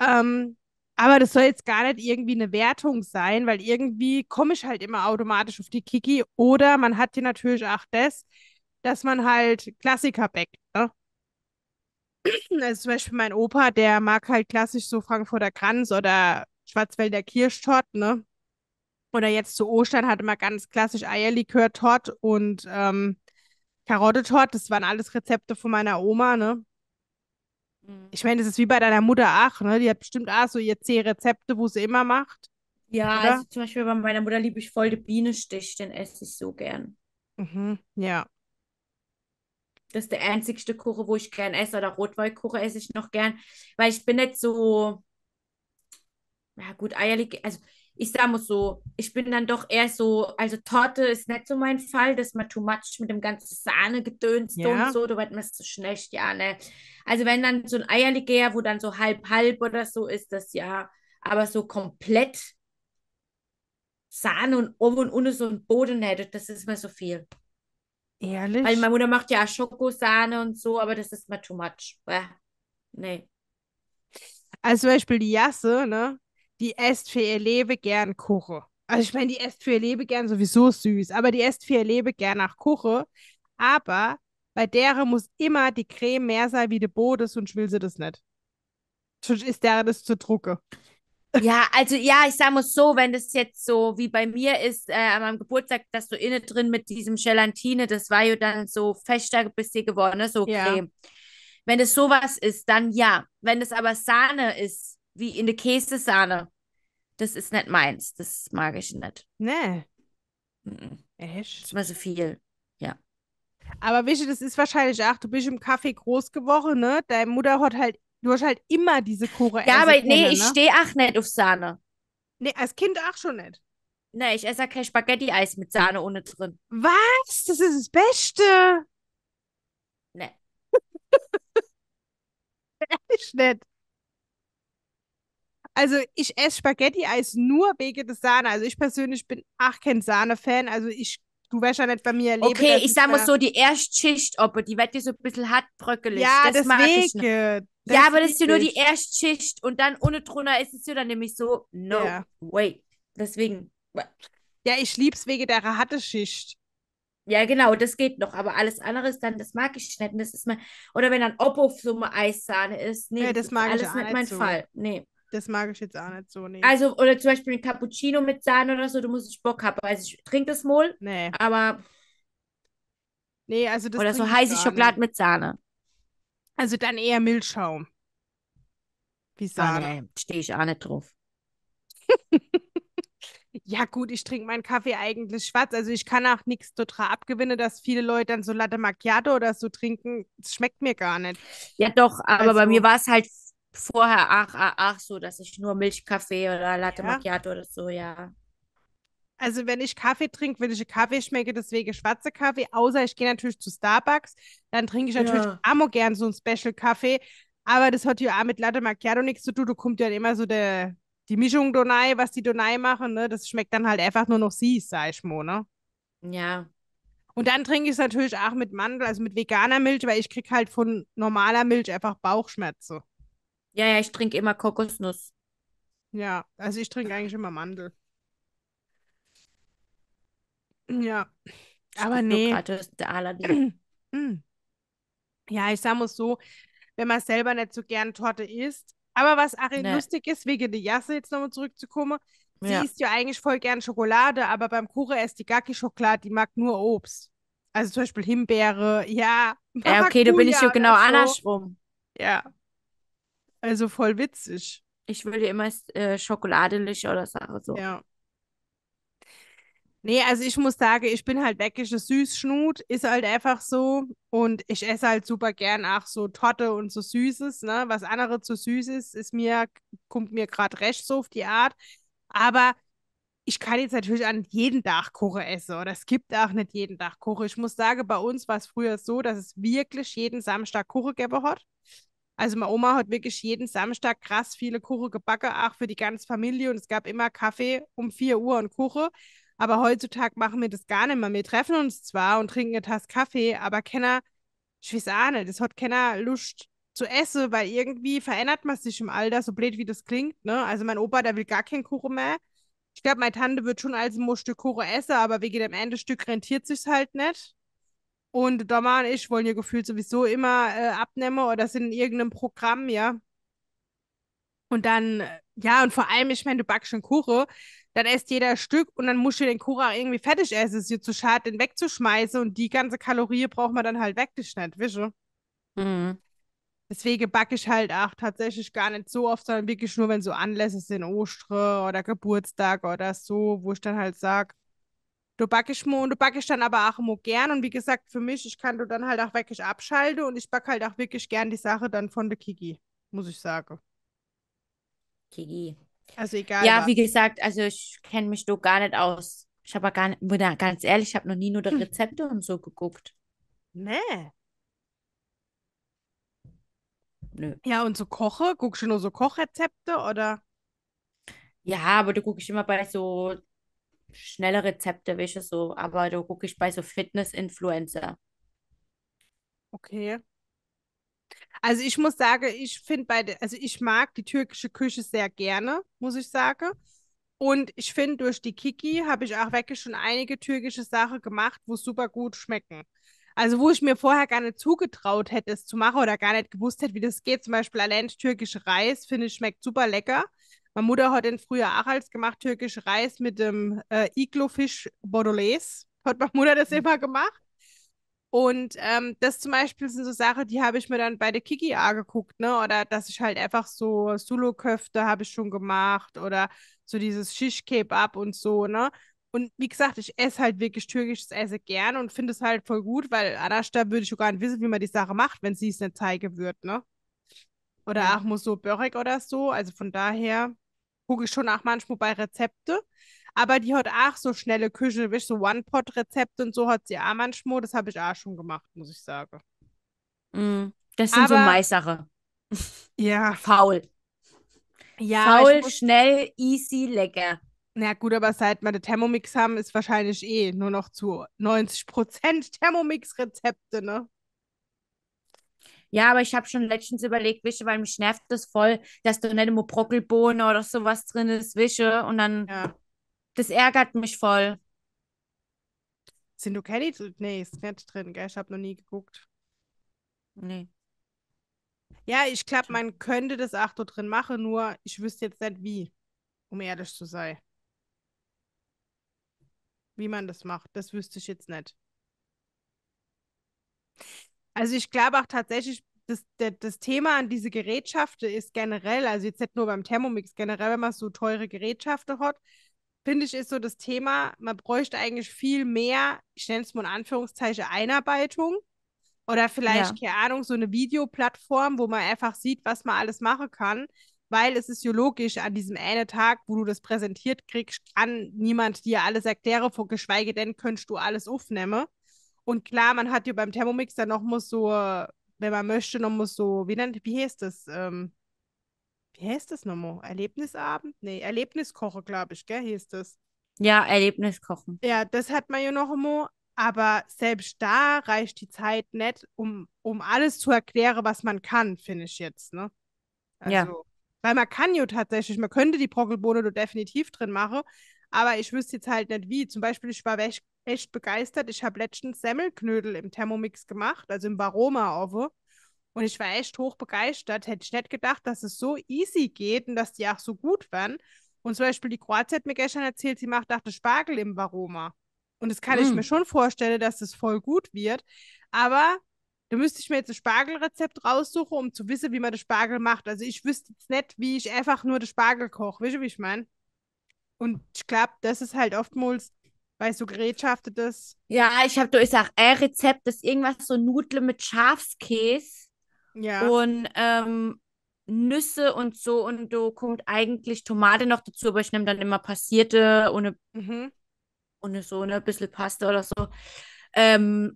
Ähm, aber das soll jetzt gar nicht irgendwie eine Wertung sein, weil irgendwie komme ich halt immer automatisch auf die Kiki. Oder man hat hier natürlich auch das, dass man halt Klassiker backt. Ne? Also zum Beispiel mein Opa, der mag halt klassisch so Frankfurter Kranz oder Schwarzwälder Kirschtort, ne? Oder jetzt zu Ostern hatte man ganz klassisch Eierlikör-Tort und ähm, karotte Das waren alles Rezepte von meiner Oma, ne? Mhm. Ich meine, das ist wie bei deiner Mutter Ach, ne? Die hat bestimmt auch so ihr c Rezepte, wo sie immer macht. Ja, oder? also zum Beispiel bei meiner Mutter liebe ich voll den Bienenstich, den esse ich so gern. Mhm, ja. Das ist der einzigste Kuchen, wo ich gern esse, oder Rotweinkuchen esse ich noch gern, weil ich bin nicht so, ja gut, eierlich, also ich sag mal so, ich bin dann doch eher so, also Torte ist nicht so mein Fall, dass man too much mit dem ganzen Sahne gedönst ja. und so, du wird man so schlecht, ja, ne. Also wenn dann so ein Eierligär, wo dann so halb halb oder so ist, das ja, aber so komplett Sahne und oben und ohne so ein Boden hätte, ne, das ist mir so viel. Ehrlich? Weil meine Mutter macht ja Schokosahne und so, aber das ist mir too much. Bäh. Nee. Also zum Beispiel die Jasse, ne? die esst für ihr Leben gern Kuchen. Also ich meine, die esst für ihr Leben gern sowieso süß, aber die esst für ihr Leben gern nach Kuchen. Aber bei deren muss immer die Creme mehr sein wie der Boden, sonst will sie das nicht. Sonst ist deren das zu drucke. Ja, also ja, ich sage mal so, wenn das jetzt so wie bei mir ist, äh, an meinem Geburtstag, dass du innen drin mit diesem Gelatine, das war ja dann so fester bis dir geworden, ne? so ja. Creme. Wenn es sowas ist, dann ja. Wenn es aber Sahne ist, wie in der Käsesahne, das ist nicht meins. Das mag ich nicht. Nee. Mhm. Echt? Das ist mir so viel. Ja. Aber wisst ihr, das ist wahrscheinlich, auch, du bist im Kaffee groß geworden, ne? Deine Mutter hat halt, du hast halt immer diese Chore. Ja, aber nee, ne? ich stehe auch nicht auf Sahne. Nee, als Kind auch schon nicht. Nee, ich esse kein Spaghetti-Eis mit Sahne ohne drin. Was? Das ist das Beste. Nee. Ehrlich nicht. Also ich esse Spaghetti-Eis nur wegen der Sahne. Also ich persönlich bin auch kein Sahne-Fan. Also ich, du wirst ja nicht bei mir erleben. Okay, ich sag mal so, die Erstschicht, aber die wird dir so ein bisschen hart bröckelig. Ja, das deswegen. Das ja, aber das ist ja nur die Erstschicht und dann ohne drunter ist es ja dann nämlich so, no ja. way. Deswegen. Ja, ich lieb's wegen der harte Schicht. Ja, genau, das geht noch, aber alles andere ist dann, das mag ich nicht. Das ist mein, oder wenn dann Oppo so eine Eissahne ist, nee, ja, das mag alles ich nicht mein so. Fall. Nee das mag ich jetzt auch nicht so nehmen. Also, oder zum Beispiel ein Cappuccino mit Sahne oder so, du musst nicht Bock haben. Also, ich trinke das wohl. Nee. Aber. Nee, also das. Oder so heiße Schokolade mit Sahne. Also dann eher Milchschaum. Wie ah, Sahne. Ah, nee, stehe ich auch nicht drauf. ja, gut, ich trinke meinen Kaffee eigentlich schwarz. Also ich kann auch nichts total abgewinnen, dass viele Leute dann so Latte Macchiato oder so trinken. Das schmeckt mir gar nicht. Ja, doch, aber also, bei mir war es halt vorher, ach, ach, ach, so, dass ich nur Milchkaffee oder Latte ja. Macchiato oder so, ja. Also wenn ich Kaffee trinke, will ich Kaffee schmecke, deswegen schwarze Kaffee. Außer ich gehe natürlich zu Starbucks, dann trinke ich natürlich ja. auch gern so einen Special Kaffee. Aber das hat ja auch mit Latte Macchiato nichts zu tun. du kommt ja immer so der, die Mischung Donai, was die Donai machen, ne? Das schmeckt dann halt einfach nur noch süß, sag ich mal, ne? Ja. Und dann trinke ich es natürlich auch mit Mandel, also mit veganer Milch, weil ich kriege halt von normaler Milch einfach Bauchschmerzen. Ja, ja, ich trinke immer Kokosnuss. Ja, also ich trinke eigentlich immer Mandel. Ja, aber nee. Mm. Ja, ich sag mal so, wenn man selber nicht so gern Torte isst. Aber was auch nee. lustig ist, wegen der Jasse jetzt nochmal zurückzukommen, sie ja. isst ja eigentlich voll gern Schokolade, aber beim Kuchen ist die Gacki Schokolade, die mag nur Obst. Also zum Beispiel Himbeere, ja. Ja, okay, du bin ich ja genau so. andersrum. Ja. Also voll witzig. Ich würde immer äh, Schokoladelich oder Sachen so. Ja. Nee, also ich muss sagen, ich bin halt wirklich ein Süßschnut, ist halt einfach so. Und ich esse halt super gern auch so Torte und so Süßes, ne? Was andere zu süß ist, ist mir, kommt mir gerade recht so auf die Art. Aber ich kann jetzt natürlich an jeden Tag Kuche essen oder es gibt auch nicht jeden Tag Kuche. Ich muss sagen, bei uns war es früher so, dass es wirklich jeden Samstag Kuche gäbe hat. Also meine Oma hat wirklich jeden Samstag krass viele Kuchen gebacken, auch für die ganze Familie. Und es gab immer Kaffee um 4 Uhr und Kuchen. Aber heutzutage machen wir das gar nicht mehr. Wir treffen uns zwar und trinken eine Tasse Kaffee, aber keiner, ich weiß auch nicht, das hat keiner Lust zu essen, weil irgendwie verändert man sich im Alter, so blöd wie das klingt. Ne? Also mein Opa, der will gar keinen Kuchen mehr. Ich glaube, meine Tante wird schon als ein Stück Kuchen essen, aber wegen dem Ende Stück rentiert sich halt nicht. Und Doma und ich wollen ja gefühlt sowieso immer äh, abnehmen oder sind in irgendeinem Programm, ja. Und dann, ja, und vor allem, ich meine, du backst schon Kuchen, dann esst jeder Stück und dann musst du den Kuchen auch irgendwie fertig essen. Es ist dir zu schade, den wegzuschmeißen und die ganze Kalorie braucht man dann halt weggeschnitten, wische. Mhm. Deswegen backe ich halt auch tatsächlich gar nicht so oft, sondern wirklich nur, wenn so Anlässe sind, Ostre oder Geburtstag oder so, wo ich dann halt sage, du backst mo und du backst dann aber auch immer gern. Und wie gesagt, für mich, ich kann du dann halt auch wirklich abschalten und ich backe halt auch wirklich gern die Sache dann von der Kiki, muss ich sagen. Kiki. Also egal. Ja, was. wie gesagt, also ich kenne mich doch gar nicht aus. Ich habe gar nicht, ganz ehrlich, ich habe noch nie nur die hm. Rezepte hm. und so geguckt. Nee. Nö. Ja, und so Koche? Guckst du nur so Kochrezepte oder? Ja, aber du guckst immer bei so schnelle Rezepte, welche so, aber da gucke ich bei so Fitness-Influencer. Okay. Also ich muss sagen, ich finde beide, also ich mag die türkische Küche sehr gerne, muss ich sagen. Und ich finde, durch die Kiki habe ich auch wirklich schon einige türkische Sachen gemacht, wo super gut schmecken. Also wo ich mir vorher gar nicht zugetraut hätte, es zu machen oder gar nicht gewusst hätte, wie das geht. Zum Beispiel allein türkische Reis, finde ich, schmeckt super lecker. Meine Mutter hat den früher auch als gemacht, türkisch Reis mit dem äh, Iglo-Fisch Hat meine Mutter das mhm. immer gemacht. Und ähm, das zum Beispiel sind so Sachen, die habe ich mir dann bei der Kiki A geguckt, ne? Oder dass ich halt einfach so Solo-Köfte habe ich schon gemacht oder so dieses Shish-Kebab und so, ne? Und wie gesagt, ich esse halt wirklich türkisches Essen gern und finde es halt voll gut, weil anders da würde ich sogar nicht wissen, wie man die Sache macht, wenn sie es nicht zeigen würde, ne? Oder ja. auch muss so Börek oder so. Also von daher gucke ich schon auch manchmal bei Rezepte. Aber die hat auch so schnelle Küche, wie so One-Pot-Rezepte und so hat sie auch manchmal. Das habe ich auch schon gemacht, muss ich sagen. Mm, das sind aber, so Maissache. Ja. Faul. Ja, Faul, muss, schnell, easy, lecker. Na gut, aber seit wir den Thermomix haben, ist wahrscheinlich eh nur noch zu 90% Thermomix-Rezepte, ne? ja, aber ich habe schon letztens überlegt, wische, weil mich nervt das voll, dass da nicht immer Brockelbohne oder sowas drin ist, wische. Und dann, ja. das ärgert mich voll. Sind du Kelly? Nee, ist nicht drin, gell? Ich habe noch nie geguckt. Nee. Ja, ich glaube, man könnte das auch dort drin machen, nur ich wüsste jetzt nicht wie, um ehrlich zu sein. Wie man das macht, das wüsste ich jetzt nicht. Also ich glaube auch tatsächlich, das, das, das, Thema an diese Gerätschaften ist generell, also jetzt nicht nur beim Thermomix, generell, wenn man so teure Gerätschaften hat, finde ich, ist so das Thema, man bräuchte eigentlich viel mehr, ich nenne es mal in Anführungszeichen, Einarbeitung oder vielleicht, ja. keine Ahnung, so eine Videoplattform, wo man einfach sieht, was man alles machen kann, weil es ist ja logisch, an diesem einen Tag, wo du das präsentiert kriegst, kann niemand dir alles erklären, geschweige denn könntest du alles aufnehmen. Und klar, man hat ja beim Thermomix dann noch muss so, wenn man möchte, noch muss so, wie nennt, wie heißt das? Ähm, wie heißt das nochmal? Erlebnisabend? Nee, Erlebniskoche, glaube ich, gell, hieß das. Ja, Erlebniskochen. Ja, das hat man ja noch immer. Aber selbst da reicht die Zeit nicht, um, um alles zu erklären, was man kann, finde ich jetzt, ne? Also, ja. Weil man kann ja tatsächlich, man könnte die Brockelbohne definitiv drin machen, aber ich wüsste jetzt halt nicht wie. Zum Beispiel, ich war weg echt begeistert. Ich habe letztens Semmelknödel im Thermomix gemacht, also im Varoma oven Und ich war echt hoch begeistert. Hätte ich nicht gedacht, dass es so easy geht und dass die auch so gut werden. Und zum Beispiel die Kroatien hat mir gestern erzählt, sie macht dachte Spargel im Varoma. Und das kann mm. ich mir schon vorstellen, dass das voll gut wird. Aber da müsste ich mir jetzt ein Spargelrezept raussuchen, um zu wissen, wie man das Spargel macht. Also ich wüsste jetzt nicht, wie ich einfach nur das Spargel koche. Weißt du, wie ich meine? Und ich glaube, das ist halt oftmals Weißt du, gerätschaftet das? Ja, ich habe durchsagt, ein Rezept das ist irgendwas so Nudle mit Schafskäse. Ja. Und ähm, Nüsse und so. Und du kommt eigentlich Tomate noch dazu, aber ich nehme dann immer passierte ohne, mhm. ohne so eine bisschen Paste oder so. Ähm,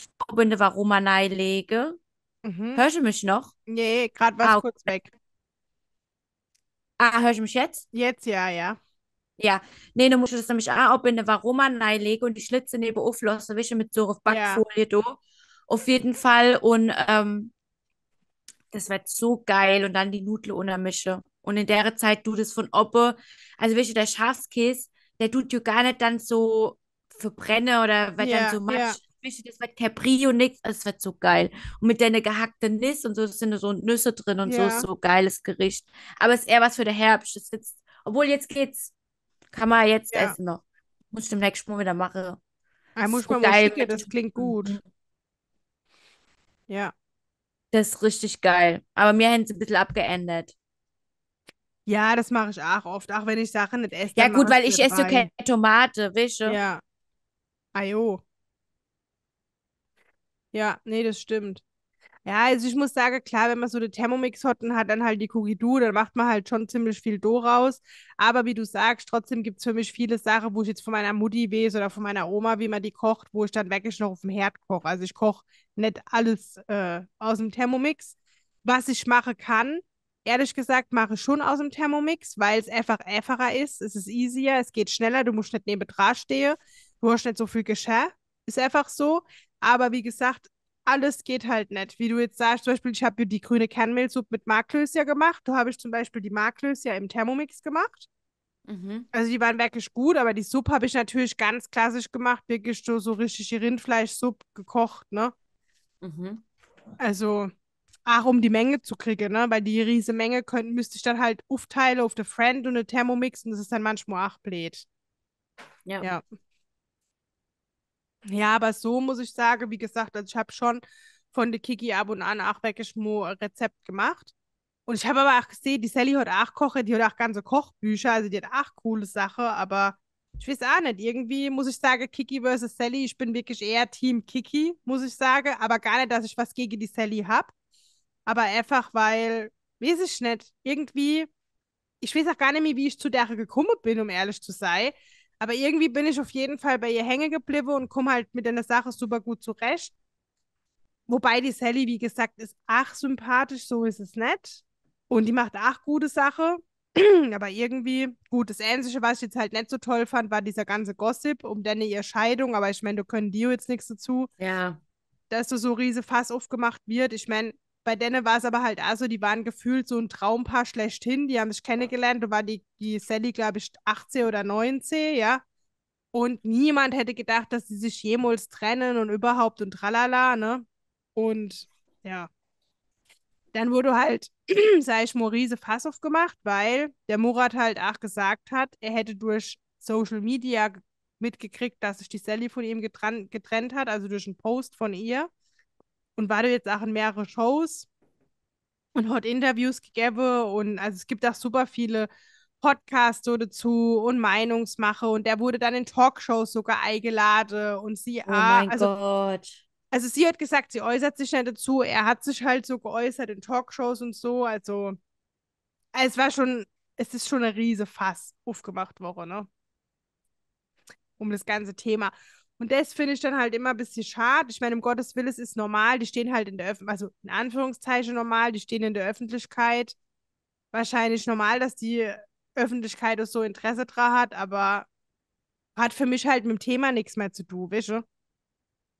Staubende Varoma lege. Mhm. Hörst du mich noch? Nee, gerade war ah, okay. kurz weg. Ah, hörst du mich jetzt? Jetzt ja, ja. Ja, nee, dann musst du das nämlich auch in eine Varoma reinlegen und die Schlitze neben auflassen, wische mit so auf Backfolie ja. da. Auf jeden Fall. Und ähm, das wird so geil. Und dann die Nudeln untermische. Und in der Zeit du das von oben, also wische der Schafskäse, der tut ja gar nicht dann so verbrenne oder wird ja, dann so matsch. Ja. das wird kein Brio, nix. das wird so geil. Und mit deiner gehackten Niss und so sind so Nüsse drin und ja. so ist so geiles Gericht. Aber es ist eher was für den Herbst. Das jetzt, obwohl jetzt geht's. Kann man jetzt ja. essen noch. Muss ich demnächst mal wieder machen. Ein ah, muss so geil. Schicken, das klingt gut. Ja. Das ist richtig geil. Aber mir hätten sie ein bisschen abgeändert. Ja, das mache ich auch oft. Auch wenn ich Sachen nicht esse. Ja, gut, weil ich esse keine Tomate, wische. Ja. Ajo. Ja, nee, das stimmt. Ja, also ich muss sagen, klar, wenn man so eine Thermomix-Hotten hat, dann halt die Kugidu, dann macht man halt schon ziemlich viel Do raus. Aber wie du sagst, trotzdem gibt es für mich viele Sachen, wo ich jetzt von meiner Mutti weiß oder von meiner Oma, wie man die kocht, wo ich dann wirklich noch auf dem Herd koche. Also ich koche nicht alles äh, aus dem Thermomix. Was ich machen kann, ehrlich gesagt, mache ich schon aus dem Thermomix, weil es einfach einfacher ist. Es ist easier, es geht schneller, du musst nicht neben dran stehen, du hast nicht so viel Geschirr. Ist einfach so. Aber wie gesagt, alles geht halt nicht. Wie du jetzt sagst, zum Beispiel, ich habe die grüne Kernmehlsuppe mit Marklösia gemacht. Da habe ich zum Beispiel die Marklösia im Thermomix gemacht. Mhm. Also die waren wirklich gut, aber die Suppe habe ich natürlich ganz klassisch gemacht, wirklich so, so richtig Rindfleischsuppe gekocht, ne? Mhm. Also, auch um die Menge zu kriegen, ne? Weil die riese Menge könnt, müsste ich dann halt aufteilen auf The Friend und eine Thermomix und das ist dann manchmal auch blöd. Ja. ja. Ja, aber so muss ich sagen, wie gesagt, also ich habe schon von der Kiki ab und an auch wirklich mal ein Rezept gemacht. Und ich habe aber auch gesehen, die Sally hat auch Koche, die hat auch ganze Kochbücher, also die hat auch coole Sachen, aber ich weiß auch nicht. Irgendwie muss ich sagen, Kiki versus Sally, ich bin wirklich eher Team Kiki, muss ich sagen. Aber gar nicht, dass ich was gegen die Sally habe. Aber einfach, weil, weiß ich nicht, irgendwie, ich weiß auch gar nicht mehr, wie ich zu der gekommen bin, um ehrlich zu sein. Aber irgendwie bin ich auf jeden Fall bei ihr hängen geblieben und komme halt mit einer Sache super gut zurecht. Wobei die Sally, wie gesagt, ist ach sympathisch, so ist es nett. Und die macht ach gute Sache. Aber irgendwie, gut, das Ähnliche, was ich jetzt halt nicht so toll fand, war dieser ganze Gossip um deine ihr Scheidung. Aber ich meine, da können die jetzt nichts dazu. Ja. Dass du so riese Fass aufgemacht wird. Ich meine, bei denen war es aber halt auch so, die waren gefühlt so ein Traumpaar schlechthin. Die haben sich kennengelernt. Da war die, die Sally, glaube ich, 18 oder 19, ja. Und niemand hätte gedacht, dass sie sich jemals trennen und überhaupt und tralala, ne? Und ja. Dann wurde halt, sag ich, Maurice Fass aufgemacht, weil der Murat halt auch gesagt hat, er hätte durch Social Media mitgekriegt, dass sich die Sally von ihm getrennt hat, also durch einen Post von ihr und war du jetzt auch in mehrere Shows und hat Interviews gegeben und also es gibt auch super viele Podcasts dazu und Meinungsmache und der wurde dann in Talkshows sogar eingeladen und sie oh mein also, Gott. Also sie hat gesagt, sie äußert sich nicht dazu, er hat sich halt so geäußert in Talkshows und so, also es war schon, es ist schon eine riese Fass aufgemacht worden, ne? Um das ganze Thema. Und das finde ich dann halt immer ein bisschen schade. Ich meine, um Gottes Willen, es ist normal, die stehen halt in der Öffentlichkeit, also in Anführungszeichen normal, die stehen in der Öffentlichkeit. Wahrscheinlich normal, dass die Öffentlichkeit so Interesse dran hat, aber hat für mich halt mit dem Thema nichts mehr zu tun, weißt du?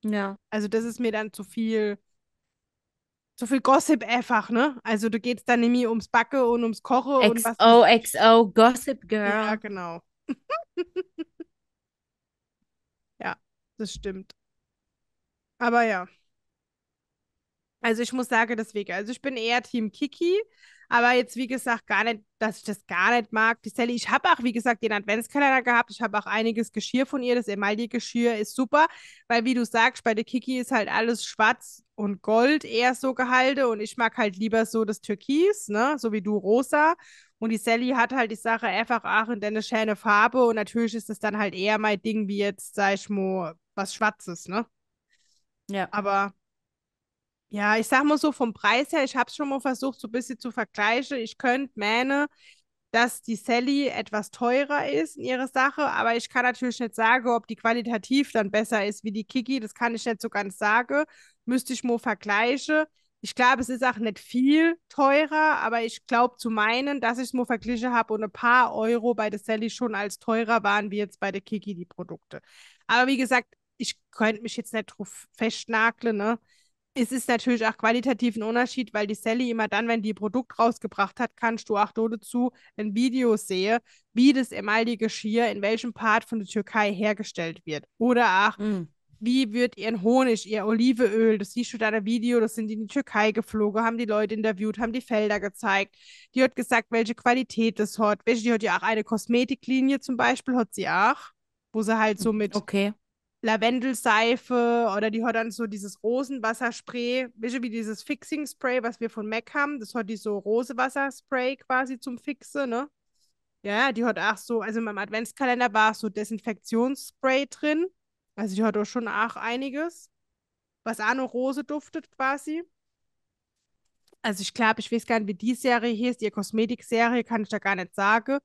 Ja. Also das ist mir dann zu viel, zu viel Gossip einfach, ne? Also du geht es dann nämlich ums Backe und ums Koche XO, und was. XO, XO, Gossip Girl. Ja, genau. Das stimmt. Aber ja. Also ich muss sagen, deswegen. Also ich bin eher Team Kiki, aber jetzt wie gesagt gar nicht, dass ich das gar nicht mag. Die Sally, ich habe auch wie gesagt den Adventskalender gehabt. Ich habe auch einiges Geschirr von ihr. Das Emaille-Geschirr ist super, weil wie du sagst, bei der Kiki ist halt alles schwarz und gold eher so gehalten und ich mag halt lieber so das Türkis, ne, so wie du rosa. Und die Sally hat halt die Sache einfach auch in eine schöne Farbe und natürlich ist das dann halt eher mein Ding wie jetzt, sag ich mal, was Schwarzes, ne? Ja. Aber ja, ich sag mal so vom Preis her, ich habe es schon mal versucht, so ein bisschen zu vergleichen. Ich könnte meine, dass die Sally etwas teurer ist in ihrer Sache, aber ich kann natürlich nicht sagen, ob die qualitativ dann besser ist wie die Kiki. Das kann ich nicht so ganz sagen. Müsste ich mal vergleichen. Ich glaube, es ist auch nicht viel teurer, aber ich glaube zu meinen, dass ich es mal verglichen habe und ein paar Euro bei der Sally schon als teurer waren wie jetzt bei der Kiki die Produkte. Aber wie gesagt, ich könnte mich jetzt nicht drauf festnageln, ne? Es ist natürlich auch qualitativ ein Unterschied, weil die Sally immer dann, wenn die Produkt rausgebracht hat, kannst du auch dazu ein Video sehen, wie das Emaldi-Geschirr in welchem Part von der Türkei hergestellt wird. Oder auch, mhm. wie wird ihren Honig, ihr Olivenöl, das siehst du da in einem Video, das sind in die Türkei geflogen, haben die Leute interviewt, haben die Felder gezeigt. Die hat gesagt, welche Qualität das hat. die hat ja auch eine Kosmetiklinie zum Beispiel, hat sie auch, wo sie halt so mit okay Lavendelseife oder die hat dann so dieses Rosenwasserspray, wisst wie dieses Fixing-Spray, was wir von MAC haben, das hat die so Rosewasserspray quasi zum Fixe, ne? Ja, die hat auch so, also in meinem Adventskalender war so Desinfektionsspray drin, also die hat auch schon auch einiges, was auch nur Rose duftet quasi. Also ich glaube, ich weiß gar nicht, wie die Serie hieß, die Kosmetikserie, kann ich da gar nicht sagen.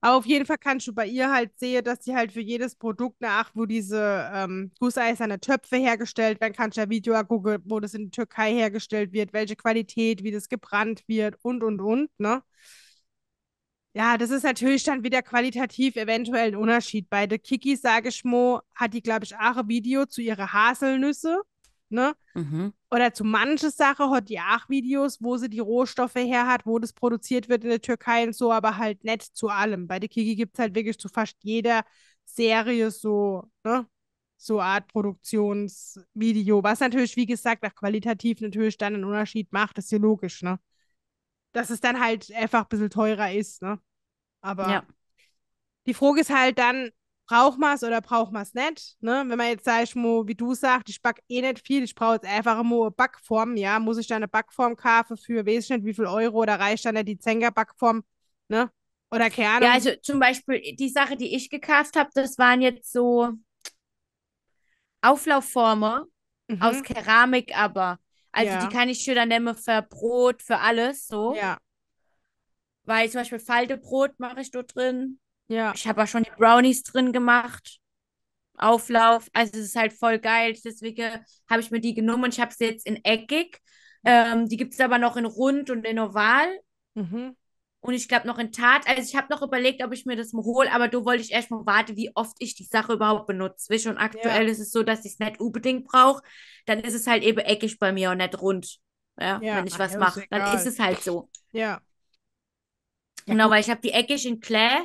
Aber auf jeden Fall kannst du bei ihr halt sehen, dass sie halt für jedes Produkt nach, wo diese ähm, gusseiserne Töpfe hergestellt werden, kannst du ja Video angucken, wo das in der Türkei hergestellt wird, welche Qualität, wie das gebrannt wird und und und, ne? Ja, das ist natürlich dann wieder qualitativ eventuell ein Unterschied. Bei der Kiki, sage ich mal, hat die, glaube ich, auch ein Video zu ihrer Haselnüsse, ne? Mhm oder zu manches Sache hat die auch Videos, wo sie die Rohstoffe her hat, wo das produziert wird in der Türkei und so, aber halt nicht zu allem. Bei der Kiki gibt es halt wirklich zu fast jeder Serie so, ne? So Art Produktionsvideo, was natürlich, wie gesagt, nach qualitativ natürlich dann einen Unterschied macht, ist ja logisch, ne? Dass es dann halt einfach ein bisschen teurer ist, ne? Aber ja. die Frage ist halt dann, braucht man es oder braucht man es nicht? Ne? Wenn man jetzt sagst, mo, wie du sagst, ich back eh nicht viel, ich brauche jetzt einfach mo eine Backform, ja, muss ich da eine Backform kaufen für, weiß ich nicht, wie viel Euro, oder reicht dann nicht die Zenger-Backform, ne? Oder Kerne. Ja, also zum Beispiel äh, die Sache, die ich gekauft habe, das waren jetzt so Auflaufformer mhm. aus Keramik, aber. Also ja. die kann ich schön dann nehmen für Brot, für alles, so. Ja. Weil zum Beispiel Faltebrot mache ich dort drin. Ja. Ich habe auch schon die Brownies drin gemacht. Auflauf. Also es ist halt voll geil. Deswegen habe ich mir die genommen und ich habe sie jetzt in eckig. Ähm, die gibt es aber noch in rund und in oval. Mhm. Und ich glaube noch in Tat. Also ich habe noch überlegt, ob ich mir das mal hole, aber du wollte ich erst mal warten, wie oft ich die Sache überhaupt benutze. und aktuell ja. ist es so, dass ich es nicht unbedingt brauche. Dann ist es halt eben eckig bei mir und nicht rund. Ja, ja wenn ich was mache. Dann ist es halt so. Ja. Genau, weil ich habe die eckig in Clay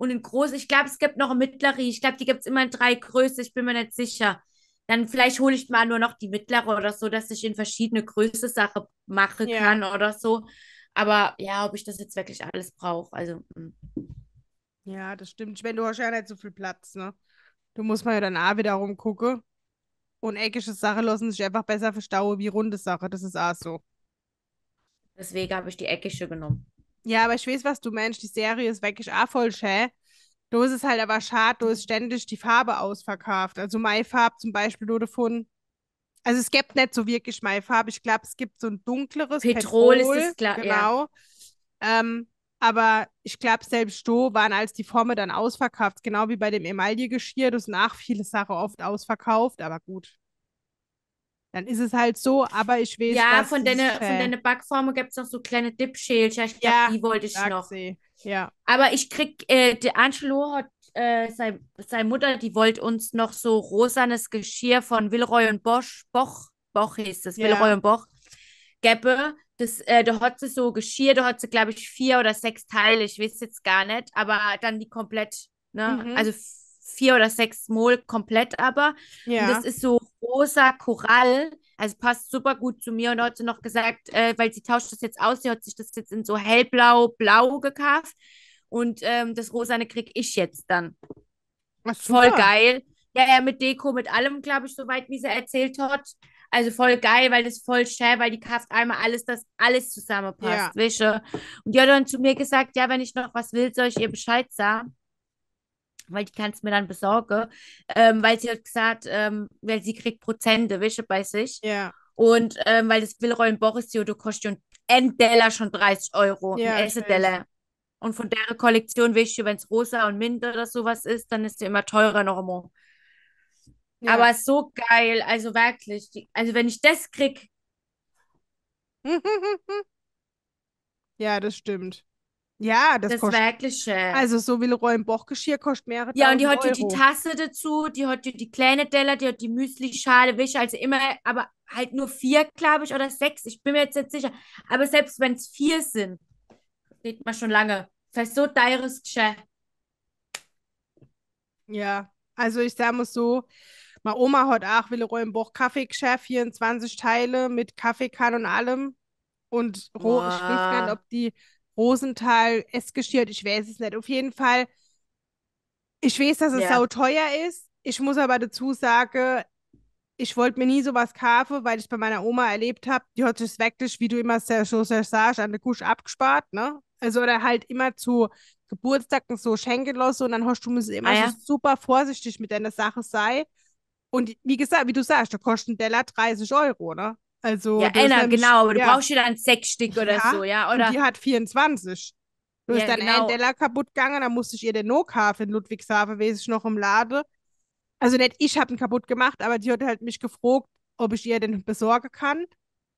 und in groß. Ich glaube, es gibt noch eine mittlere. Ich glaube, die gibt es immer in drei Größen. Ich bin mir nicht sicher. Dann vielleicht hole ich mal nur noch die mittlere oder so, dass ich in verschiedene Größe Sachen machen ja. kann oder so. Aber ja, ob ich das jetzt wirklich alles brauche, also. Hm. Ja, das stimmt. Wenn du hast ja nicht so viel Platz, ne? Du musst mal ja dann auch wieder rumgucken. Und eckige Sachen lassen sich einfach besser verstauen wie runde Sachen. Das ist auch so. Deswegen habe ich die eckige genommen. Ja, aber ich weiß, was du meinst. Die Serie ist wirklich auch voll schön. Du ist es halt aber schade, du ist ständig die Farbe ausverkauft. Also Maifarb zum Beispiel du davon. Also es gibt nicht so wirklich Maifarbe. Ich glaube, es gibt so ein dunkleres Petrol. Petrol ist es klar, genau. Ja. Ähm, aber ich glaube, selbst du waren als die Formel dann ausverkauft. Genau wie bei dem Emaille-Geschirr. Du hast nach viele Sachen oft ausverkauft, aber gut. Dann ist es halt so, aber ich weiß. Ja, von deiner von deine Backformen gibt es noch so kleine Dipschälchen. Ich ja, glaub, die wollte ich noch. Sie. Ja. Aber ich krieg, äh, der Angelo hat, äh, sein, seine Mutter, die wollte uns noch so rosanes Geschirr von Wilroy und Bosch, Boch, Boch hieß das, ja. Wilroy und Boch, gäbe. Das, äh, da hat sie so Geschirr, da hat sie, glaube ich, vier oder sechs Teile, ich weiß jetzt gar nicht, aber dann die komplett, ne? Mhm. Also vier oder sechs Mol komplett aber. Ja. Und das ist so rosa Korall. Also passt super gut zu mir. Und da hat sie noch gesagt, äh, weil sie tauscht das jetzt aus, sie hat sich das jetzt in so hellblau-blau gekauft. Und ähm, das Rosane kriege ich jetzt dann. Ach, voll geil. Ja, ja, mit Deko, mit allem, glaube ich, soweit, wie sie erzählt hat. Also voll geil, weil das voll schön, weil die kauft einmal alles, dass alles zusammenpasst, ja. Wische. Und die hat dann zu mir gesagt, ja, wenn ich noch was will, soll ich ihr Bescheid sagen weil die kann es mir dann besorgen, ähm, weil sie hat gesagt, ähm, weil sie kriegt Prozente, Wäsche bei sich. Ja. Und ähm, weil das Willrollen und Boris Theodor kostet ein Teller schon 30 Euro, ja, ein Esseteller. Und von der Kollektion wisst ihr, wenn es rosa und mint oder sowas ist, dann ist die immer teurer nochmal. Ja. Aber so geil, also wirklich. also wenn ich das krieg. ja, das stimmt. Ja, das, das kostet. wirklich schön. Also so will Rollen Bochgeschirr kostet mehrere Ja, und die hat ja die Tasse dazu, die hat ja die kleine Teller, die hat die Müsli-Schale, Wisch, also immer, aber halt nur vier, glaube ich, oder sechs, ich bin mir jetzt nicht sicher. Aber selbst wenn es vier sind, redet man schon lange. Das ist so teures Geschäft. Ja, also ich sage mal so, meine Oma hat auch Willeroy im Boch Kaffeegeschäft, 24 Teile mit Kaffeekanne und allem. Und roh, ich weiß nicht, ob die Rosenthal, Essgeschirr, ich weiß es nicht. Auf jeden Fall, ich weiß, dass es ja. sau teuer ist. Ich muss aber dazu sagen, ich wollte mir nie sowas kaufen, weil ich bei meiner Oma erlebt habe, die hat sich wirklich, wie du immer sehr so sagst, an der Kusch abgespart, ne? Also oder halt immer zu Geburtstagen so schenken lassen und dann hast du müssen immer ah, ja. so super vorsichtig mit deiner Sache sei. Und wie gesagt, wie du sagst, da kostet ein Teller 30 Euro, ne? Also, ja, Anna, genau. Sch- du brauchst ja dann sechs Stück oder ja, so, ja. Oder? Und die hat 24. Du ja, ist dann genau. ein Della kaputt gegangen, dann musste ich ihr den No kaufen in Ludwigshafen, wesentlich noch im Lade. Also nicht ich habe ihn kaputt gemacht, aber die hat halt mich gefragt, ob ich ihr den besorgen kann.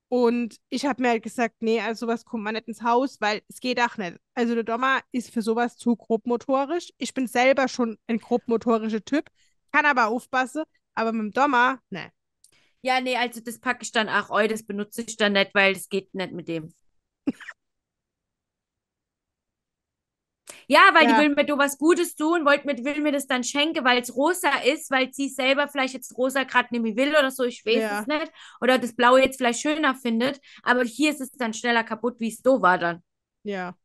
Und ich habe mir halt gesagt, nee, also sowas kommt man nicht ins Haus, weil es geht auch nicht. Also der Dommer ist für sowas zu grobmotorisch. Ich bin selber schon ein grobmotorischer Typ, kann aber aufpassen, aber mit dem Dommer, nee. Ja, nee, also das packe ich dann auch eu, das benutze ich dann nicht, weil es geht nicht mit dem. Ja, weil ja. die will mir da was Gutes tun, wollt mit, will mir das dann schenken, weil es rosa ist, weil sie selber vielleicht jetzt rosa gerade nehmen will oder so, ich weiß ja. es nicht. Oder das Blaue jetzt vielleicht schöner findet, aber hier ist es dann schneller kaputt, wie es so war dann. Ja.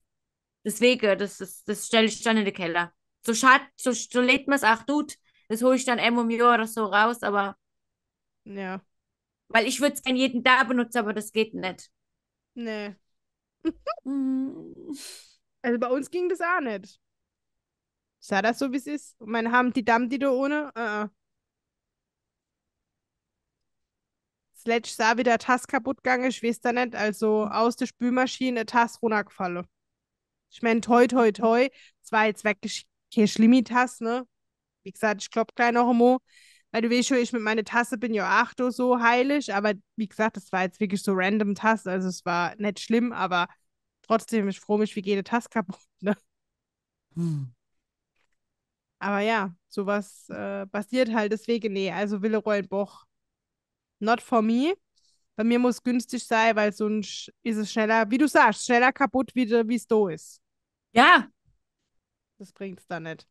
Deswegen, das, das, das stelle ich dann in den Keller. So schade, so, so lädt man es auch tut. Das hole ich dann einmal im Jahr oder so raus, aber. Ja. Weil ich würde es gerne jeden da benutzen, aber das geht nicht. Nee. Mm. also bei uns ging das auch nicht. Sah das so, wie es ist? Mein haben die Damm, die da ohne? Uh -uh. Sledge sah wieder Tass kaputt gegangen, ich weiß da nicht. Also aus der Spülmaschine Tass runtergefallen. Ich meine, toi, toi, toi. Es war jetzt wirklich keine schlimme Tass, ne? Wie gesagt, ich glaube, noch einmal weil du weißt schon, ich mit meiner Tasse bin ja acht oder so heilig, aber wie gesagt, das war jetzt wirklich so random Tasse, also es war nicht schlimm, aber trotzdem, ich froh mich wie jede Tasse kaputt, ne? Hm. Aber ja, sowas äh, passiert halt, deswegen, nee, also Wille Rollenboch, not for me. Bei mir muss günstig sein, weil sonst ist es schneller, wie du sagst, schneller kaputt, wie es da ist. Ja. Das bringt es da nicht.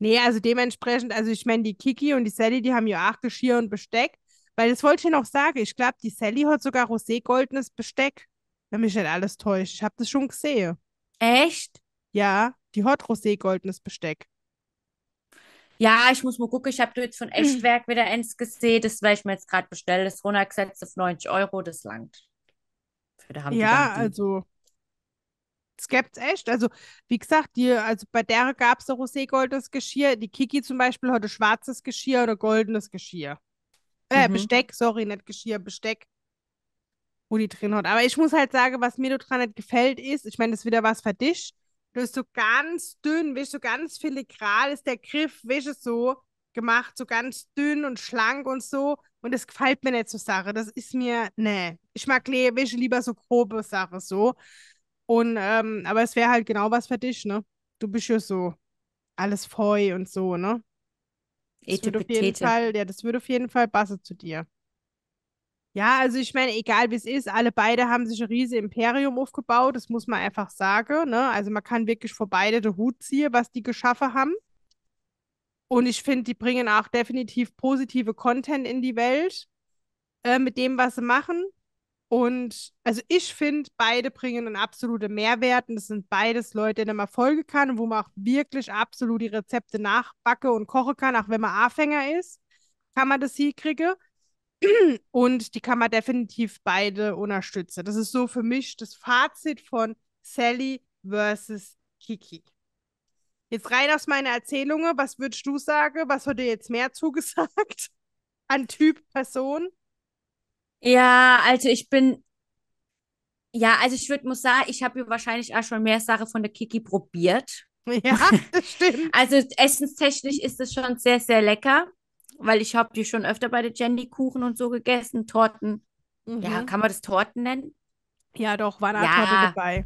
Nee, also dementsprechend, also ich meine, die Kiki und die Sally, die haben ja auch Geschirr und Besteck. Weil das wollte ich noch sagen. Ich glaube, die Sally hat sogar roségoldenes Besteck. Wenn mich nicht alles täuscht. Ich habe das schon gesehen. Echt? Ja, die hat roségoldenes Besteck. Ja, ich muss mal gucken. Ich habe jetzt von Echtwerk wieder eins gesehen. Das werde ich mir jetzt gerade bestellen. Das runtergesetzt auf 90 Euro. Das langt. Für die haben ja, die also es gibt echt. Also, wie gesagt, die, also bei der gab es rosé roségoldes Geschirr. Die Kiki zum Beispiel hatte schwarzes Geschirr oder goldenes Geschirr. Äh, mhm. Besteck, sorry, nicht Geschirr, Besteck. Wo die drin hat. Aber ich muss halt sagen, was mir daran nicht gefällt, ist, ich meine, das ist wieder was für dich. Du bist so ganz dünn, weißt du, so ganz filigran ist der Griff, weißt du, so gemacht, so ganz dünn und schlank und so. Und das gefällt mir nicht so Sache. Das ist mir, nee. Ich mag weißt du, lieber so grobe Sache so. Und, ähm, aber es wäre halt genau was für dich, ne? Du bist ja so alles voll und so, ne? Das würde auf jeden Fall, ja, das würde auf jeden Fall passen zu dir. Ja, also ich meine, egal wie es ist, alle beide haben sich ein riesiges Imperium aufgebaut, das muss man einfach sagen, ne? Also man kann wirklich vor beide den Hut ziehen, was die geschaffen haben. Und ich finde, die bringen auch definitiv positive Content in die Welt äh, mit dem, was sie machen. Und also ich finde, beide bringen einen absoluten Mehrwert und das sind beides Leute, denen man folgen kann und wo man auch wirklich absolut die Rezepte nachbacke und kochen kann, auch wenn man Anfänger ist, kann man das hinkriegen. Und die kann man definitiv beide unterstützen. Das ist so für mich das Fazit von Sally versus Kiki. Jetzt rein aus meiner Erzählungen, was würdest du sagen? Was hat jetzt mehr zugesagt an Typ Person? Ja, also ich bin. Ja, also ich würde muss sagen, ich habe wahrscheinlich auch schon mehr Sachen von der Kiki probiert. Ja, das stimmt. also essenstechnisch ist es schon sehr, sehr lecker, weil ich habe die schon öfter bei der Jenny Kuchen und so gegessen, Torten. Mhm. Ja, kann man das Torten nennen? Ja, doch, war da ja. Torte dabei.